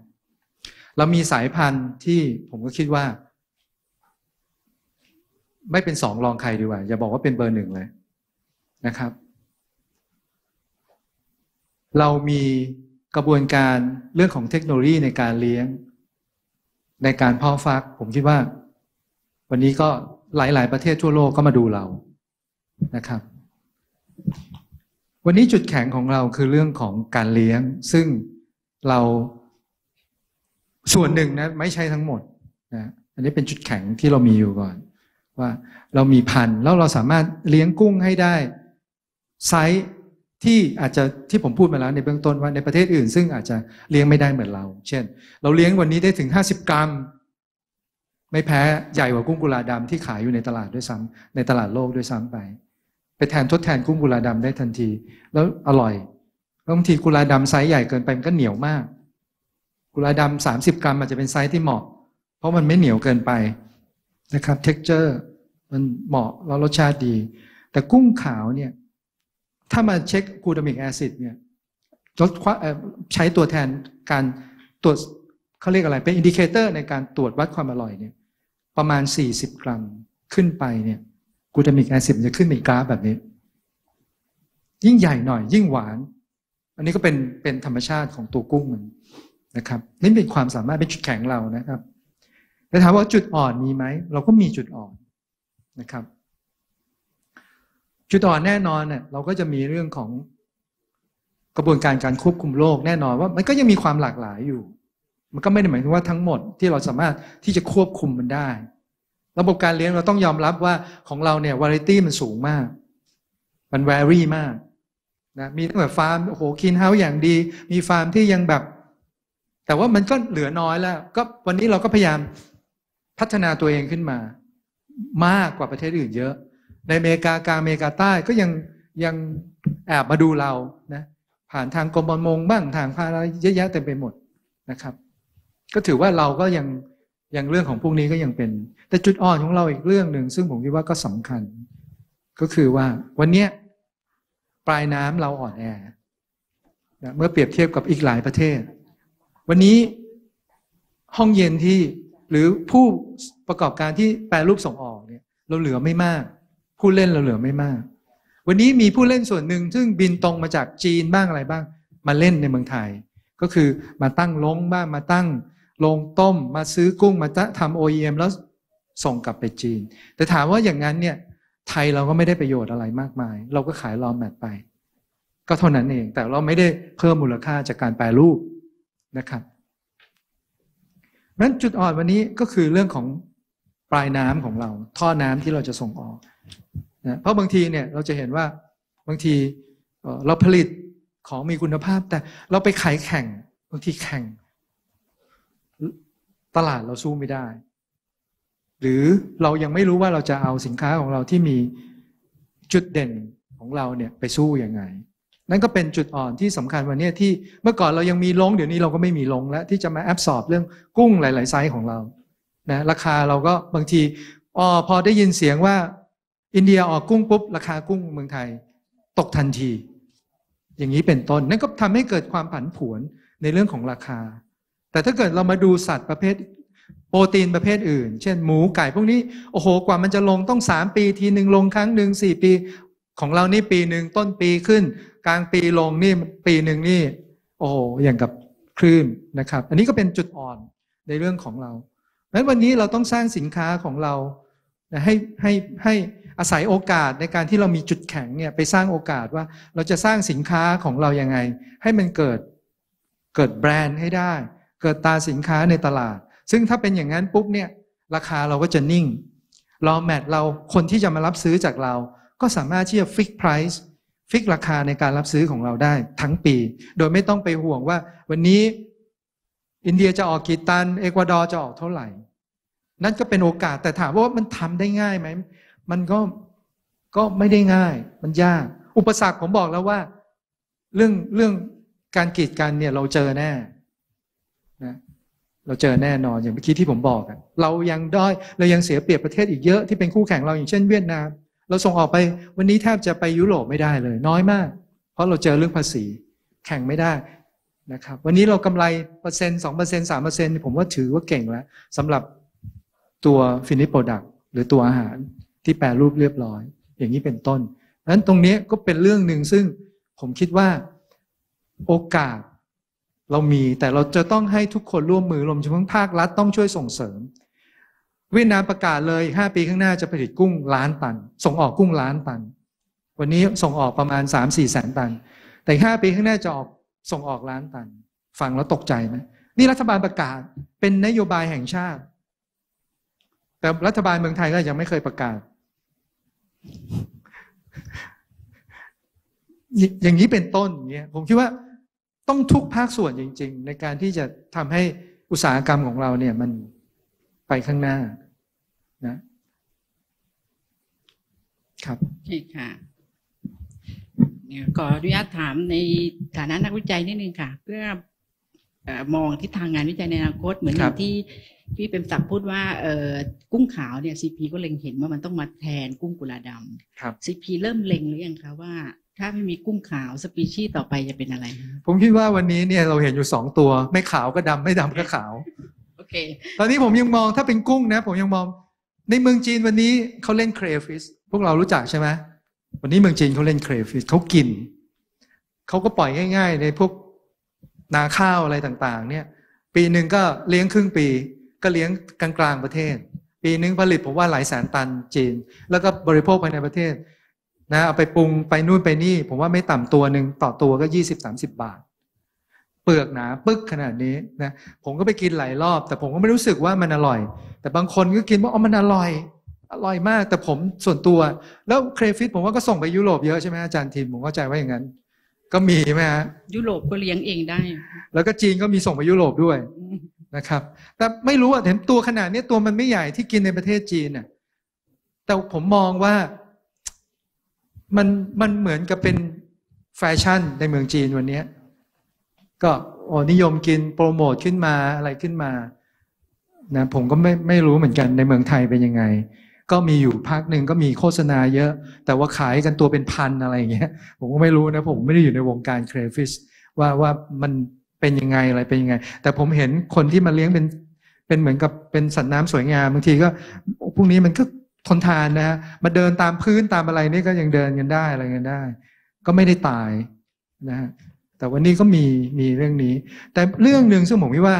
เรามีสายพันธุ์ที่ผมก็คิดว่า ไม่เป็นสองรองใครดีกว่า อย่าบอกว่าเป็นเบอร์หนึ่งเลยนะครับ เรามีกระบวนการเรื่องของเทคโนโลยีในการเลี้ยงในการเพาะฟัก ผมคิดว่าวันนี้ก็หลายๆประเทศทั่วโลกก็มาดูเรานะครับ วันนี้จุดแข็งของเราคือเรื่องของการเลี้ยง ซึ่งเราส่วนหนึ่งนะไม่ใช่ทั้งหมดนะอันนี้เป็นจุดแข็งที่เรามีอยู่ก่อน ว่าเรามีพันธุ์แล้วเราสามารถเลี้ยงกุ้งให้ได้ไซส์ที่อาจจะที่ผมพูดมาแล้วในเบื้องต้นว่าในประเทศอื่น ซึ่งอาจจะเลี้ยงไม่ได้เหมือนเรา เช่น เราเลี้ยงวันนี้ได้ถึง50กรัม ไม่แพ้ใหญ่กว่ากุ้งกุลาดำที่ขายอยู่ในตลาดด้วยซ้ำในตลาดโลกด้วยซ้ำไป ไปแทนทดแทนกุ้งกุลาดำได้ทันที แล้วอร่อยบางทีกุลาดำไซส์ใหญ่เกินไปมันก็เหนียวมาก กุลาดำ30กรัมอาจจะเป็นไซส์ที่เหมาะ เพราะมันไม่เหนียวเกินไปนะครับเ็กเจอร์ มันเหมาะแล้วรสชาติดี แต่กุ้งขาวเนี่ยถ้ามาเช็คกูตามิกแอซิดเนี่ยลดใช้ตัวแทนการตรวจเขาเรียกอะไร เป็นอินดิเคเตอร์ ในการตรวจวัดความอร่อยเนี่ย ประมาณ 40กรัมขึ้นไป เนี่ยกูตามิกแอซิดจะขึ้นเป็นกราฟแบบนี้ ยิ่งใหญ่หน่อย ยิ่งหวาน อันนี้ก็เป็นเป็นธรรมชาติของตัวกุ้งมันนะครับ นี่เป็นความสามารถเป็นจุดแข็งเรานะครับแต่ถามว่าจุดอ่อนมีไหม เราก็มีจุดอ่อนนะครับจุดอ่อนแน่นอนเนี่ยเราก็จะมีเรื่องของกระบวนการการควบคุมโรคแน่นอนว่า มันก็ยังมีความหลากหลายอยู่ มันก็ไม่ได้หมายถึงว่าทั้งหมดที่เราสามารถที่จะควบคุมมันได้ ระบบการเลี้ยงเราต้องยอมรับว่าของเราเนี่ยวาไรตี้มันสูงมาก มันแวรี่มากนะมีตั้งแต่ฟาร์มโอ้โหคินเฮาส์อย่างดี มีฟาร์มที่ยังแบบ แต่ว่ามันก็เหลือน้อยแล้ว ก็วันนี้เราก็พยายาม พัฒนาตัวเองขึ้นมามากกว่าประเทศอื่นเยอะในอเมริกากลางอเมริกาใต้ก็ยังยังแอบมาดูเรานะผ่านทางกรมประมงบ้างทางพาเยอะแยะเต็มไปหมดนะครับ ก็ถือว่าเราก็ยังยังเรื่องของพวกนี้ก็ยังเป็น แต่จุดอ่อนของเราอีกเรื่องหนึ่งซึ่งผมคิดว่าก็สำคัญ ก็คือว่าวันเนี้ปลายน้ำเราอ่อนแอนะเมื่อเปรียบเทียบกับอีกหลายประเทศ วันนี้ห้องเย็นที่หรือผู้ประกอบการที่แปรรูปส่งออกเนี่ยเราเหลือไม่มากผู้เล่นเราเหลือไม่มาก วันนี้มีผู้เล่นส่วนหนึ่งซึ่งบินตรงมาจากจีนบ้างอะไรบ้างมาเล่นในเมืองไทยก็คือมาตั้งลงบ้าง มาตั้งลงต้มมาซื้อกุ้งมาทำโอเอ็มแล้วส่งกลับไปจีน แต่ถามว่าอย่างนั้นเนี่ยไทยเราก็ไม่ได้ประโยชน์อะไรมากมาย เราก็ขายลอมแมทไป ก็เท่านั้นเอง แต่เราไม่ได้เพิ่มมูลค่าจากการแปลรูปนะครับนั้นจุดอ่อนวันนี้ก็คือเรื่องของปลายน้ำของเรา ท่อน้ำที่เราจะส่งออกนะเพราะบางทีเนี่ยเราจะเห็นว่าบางทีเราผลิตของมีคุณภาพแต่เราไปขายแข่งบางทีแข่งตลาดเราสู้ไม่ได้ หรือเรายังไม่รู้ว่าเราจะเอาสินค้าของเราที่มีจุดเด่นของเราเนี่ยไปสู้ยังไง นั่นก็เป็นจุดอ่อนที่สำคัญวันนี้ที่เมื่อก่อนเรายังมีลงเดี๋ยวนี้เราก็ไม่มีลงแล้วที่จะมาแอบสอบเรื่องกุ้งหลายๆไซส์ของเรานะราคาเราก็บางทีอ๋อพอได้ยินเสียงว่าอินเดียออกกุ้งปุ๊บ ราคากุ้งเมืองไทย ตกทันที อย่างนี้เป็นต้น นั่นก็ทำให้เกิดความผันผวน ในเรื่องของราคา แต่ถ้าเกิดเรามาดูสัตว์ประเภทโปรตีนประเภทอื่น เช่นหมูไก่พวกนี้ โอ้โห กว่ามันจะลงต้องสามปีทีหนึ่งลงครั้งหนึ่งสี่ปี ของเรานี่ปีหนึ่งต้นปีขึ้น กลางปีลงนี่ปีหนึ่งนี่ โอ้โห อย่างกับคลื่นนะครับ อันนี้ก็เป็นจุดอ่อนในเรื่องของเราเพราะฉะนั้นวันนี้เราต้องสร้างสินค้าของเราให้ให้ให้ใหอาศัยโอกาสในการที่เรามีจุดแข็งเนี่ยไปสร้างโอกาสว่าเราจะสร้างสินค้าของเรายังไง ให้มันเกิดเกิดแบรนด์ให้ได้ เกิดตาสินค้าในตลาด ซึ่งถ้าเป็นอย่างนั้นปุ๊บเนี่ยราคาเราก็จะนิ่งรอแมทเราคนที่จะมารับซื้อจากเรา ก็สามารถที่จะฟิกไพรซ์ฟิกราคาในการรับซื้อของเราได้ทั้งปี โดยไม่ต้องไปห่วงว่าวันนี้อินเดียจะออกกี่ตันเอกวาดอร์จะออกเท่าไหร่นั่นก็เป็นโอกาสแต่ถามว่ามันทำได้ง่ายไหมมันก็ก็ไม่ได้ง่าย มันยาก อุปสรรคผมบอกแล้วว่า เรื่องเรื่องการกีดกันเนี่ยเราเจอแน่นะเราเจอแน่นอนอย่างเมื่อกี้ที่ผมบอกอะเรายังด้อยเรายังเสียเปรียบประเทศอีกเยอะที่เป็นคู่แข่งเราอย่างเช่นเวียดนามเราส่งออกไปวันนี้แทบจะไปยุโรปไม่ได้เลย น้อยมาก เพราะเราเจอเรื่องภาษีแข่งไม่ได้นะครับวันนี้เรากำไรเปอร์เซ็นต์สองเปอร์เซ็นต์สามเปอร์เซ็นต์ผมว่าถือว่าเก่งแล้ว สำหรับตัวฟินิชโปรดักต์หรือตัวอาหารที่แปลรูปเรียบร้อย อย่างนี้เป็นต้นนั้นตรงนี้ก็เป็นเรื่องหนึ่งซึ่งผมคิดว่าโอกาสเรามี แต่เราจะต้องให้ทุกคนร่วมมือรวมทั้งภาครัฐต้องช่วยส่งเสริม เวียดนามประกาศเลย 5 ปีข้างหน้าจะผลิตกุ้งล้านตัน ส่งออกกุ้งล้านตัน วันนี้ส่งออกประมาณ 3-4แสนตันแต่ 5ปีข้างหน้าจะออกส่งออกล้านตันฟังแล้วตกใจไหมนี่รัฐบาลประกาศเป็นนโยบายแห่งชาติ แต่รัฐบาลเมืองไทยก็ยังไม่เคยประกาศอย่างนี้เป็นต้นเนี่ยผมคิดว่าต้องทุกภาคส่วนจริง ๆ ในการที่จะทำให้อุตสาหกรรมของเราเนี่ย มันไปข้างหน้า นะ ครับพี่ค่ะขออนุญาตถามในฐานะนักวิจัยนิดนึงค่ะ เพื่อมองทิศทางงานวิจัยในอนาคตเหมือนอย่างที่พี่เป็นศักดิ์พูดว่า กุ้งขาวเนี่ยซีพีก็เล็งเห็นว่ามันต้องมาแทนกุ้งกุลาดำซีพีเริ่มเล็งหรือยังคะว่า ถ้าไม่มีกุ้งขาวสปีชีส์ต่อไปจะเป็นอะไร ผมคิดว่าวันนี้เนี่ยเราเห็นอยู่สองตัว ไม่ขาวก็ดำไม่ดำก็ขาวโอเค ตอนนี้ผมยังมองถ้าเป็นกุ้งนะ ผมยังมองในเมืองจีนวันนี้เขาเล่นเครฟิสพวกเรารู้จักใช่ไหมวันนี้เมืองจีนเขาเล่นเครฟิสเขากิน เขาก็ปล่อยง่าย ๆในพวกนาข้าวอะไรต่างๆเนี่ยปีหนึ่งก็เลี้ยงครึ่งปี ก็เลี้ยงกลางๆประเทศ ปีหนึ่งผลิตผมว่าหลายแสนตันจีน แล้วก็บริโภคภายในประเทศนะเอาไปปรุงไปนู่นไปนี่ผมว่าไม่ต่ำตัวหนึ่งต่อตัวก็ยี่สิบสามสิบบาท เปลือกหนาปึ๊กขนาดนี้นะผมก็ไปกินหลายรอบ แต่ผมก็ไม่รู้สึกว่ามันอร่อย แต่บางคนก็กินว่าอ๋อมันอร่อยอร่อยมาก แต่ผมส่วนตัว แล้วเครฟิตผมว่าก็ส่งไปยุโรปเยอะใช่ไหมอาจารย์ทีมผมเข้าใจว่าอย่างนั้นก็มีไหมฮะยุโรปก็เลี้ยงเองได้ แล้วก็จีนก็มีส่งไปยุโรปด้วยนะครับ แต่ไม่รู้อ่ะเห็นตัวขนาดนี้ตัวมันไม่ใหญ่ที่กินในประเทศจีนน่ะ แต่ผมมองว่ามันมันเหมือนกับเป็นแฟชั่นในเมืองจีนวันนี้ ก็อนิยมกินโปรโมทขึ้นมาอะไรขึ้นมา นะ ผมก็ไม่ไม่รู้เหมือนกันในเมืองไทยเป็นยังไงก็มีอยู่พักหนึ่งก็มีโฆษณาเยอะ แต่ว่าขายกันตัวเป็นพันอะไรอย่างเงี้ย ผมก็ไม่รู้นะผมไม่ได้อยู่ในวงการเครฟิชว่าว่ามันเป็นยังไงอะไรเป็นยังไง แต่ผมเห็นคนที่มาเลี้ยงเป็นเป็นเหมือนกับเป็นสัตว์น้ำสวยงาม บางทีก็พวกนี้มันก็ทนทานนะฮะมาเดินตามพื้นตามอะไรนี่ก็ยังเดินกันได้อะไรกันได้ ก็ไม่ได้ตายนะฮะแต่วันนี้ก็มีมีเรื่องนี้ แต่เรื่องหนึ่งซึ่งผมว่า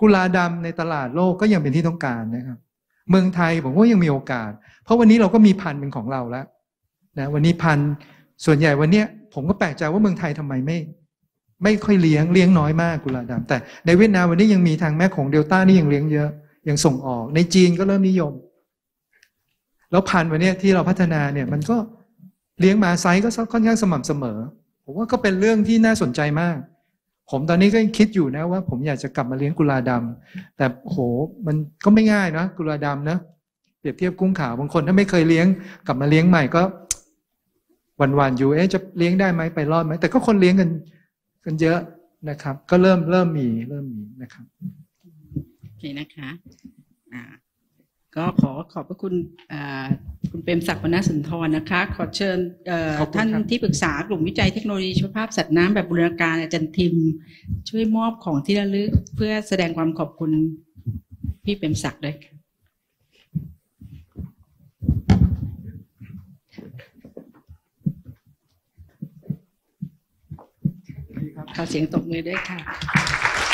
กุลาดำในตลาดโลกก็ยังเป็นที่ต้องการนะครับเมืองไทยผมว่ายังมีโอกาส เพราะวันนี้เราก็มีพันเป็นของเราแล้วนะวันนี้พันส่วนใหญ่วันเนี้ยผมก็แปลกใจว่าเมืองไทยทำไมไม่ ไม่ค่อยเลี้ยงเลี้ยงน้อยมากกุลาดำแต่ในเวียดนามวันนี้ยังมีทางแม่ของเดลต้านี่ยังเลี้ยงเยอะยังส่งออก ในจีนก็เริ่มนิยมแล้วพันวันนี้ที่เราพัฒนาเนี่ย มันก็เลี้ยงมาไซส์ก็ค่อนข้างสม่ำเสมอ ผมว่าก็เป็นเรื่องที่น่าสนใจมากผมตอนนี้ก็คิดอยู่นะว่าผมอยากจะกลับมาเลี้ยงกุลาดำแต่โหมันก็ไม่ง่ายนะ กุลาดำนะเปรียบเทียบกุ้งขาวบางคนถ้าไม่เคยเลี้ยง กลับมาเลี้ยงใหม่ก็วันวนอยู่เอ๊ะจะเลี้ยงได้ไหมไปรอดไหมแต่ก็คนเลี้ยงกันกันเยอะนะครับ ก็เริ่มเริ่มมี เริ่มมีนะครับโอเคนะคะอ่าก็ขอขอบพระคุณคุณเปรมศักดิ์วนาสุนทรนะคะ ขอเชิญท่านที่ปรึกษากลุ่มวิจัยเทคโนโลยีชีวภาพสัตว์น้ำแบบบูรณาการอาจารย์ทิมช่วยมอบของที่ระลึก เพื่อแสดงความขอบคุณ พี่เปรมศักดิ์ด้วยขอเสียงตบมือด้วยค่ะ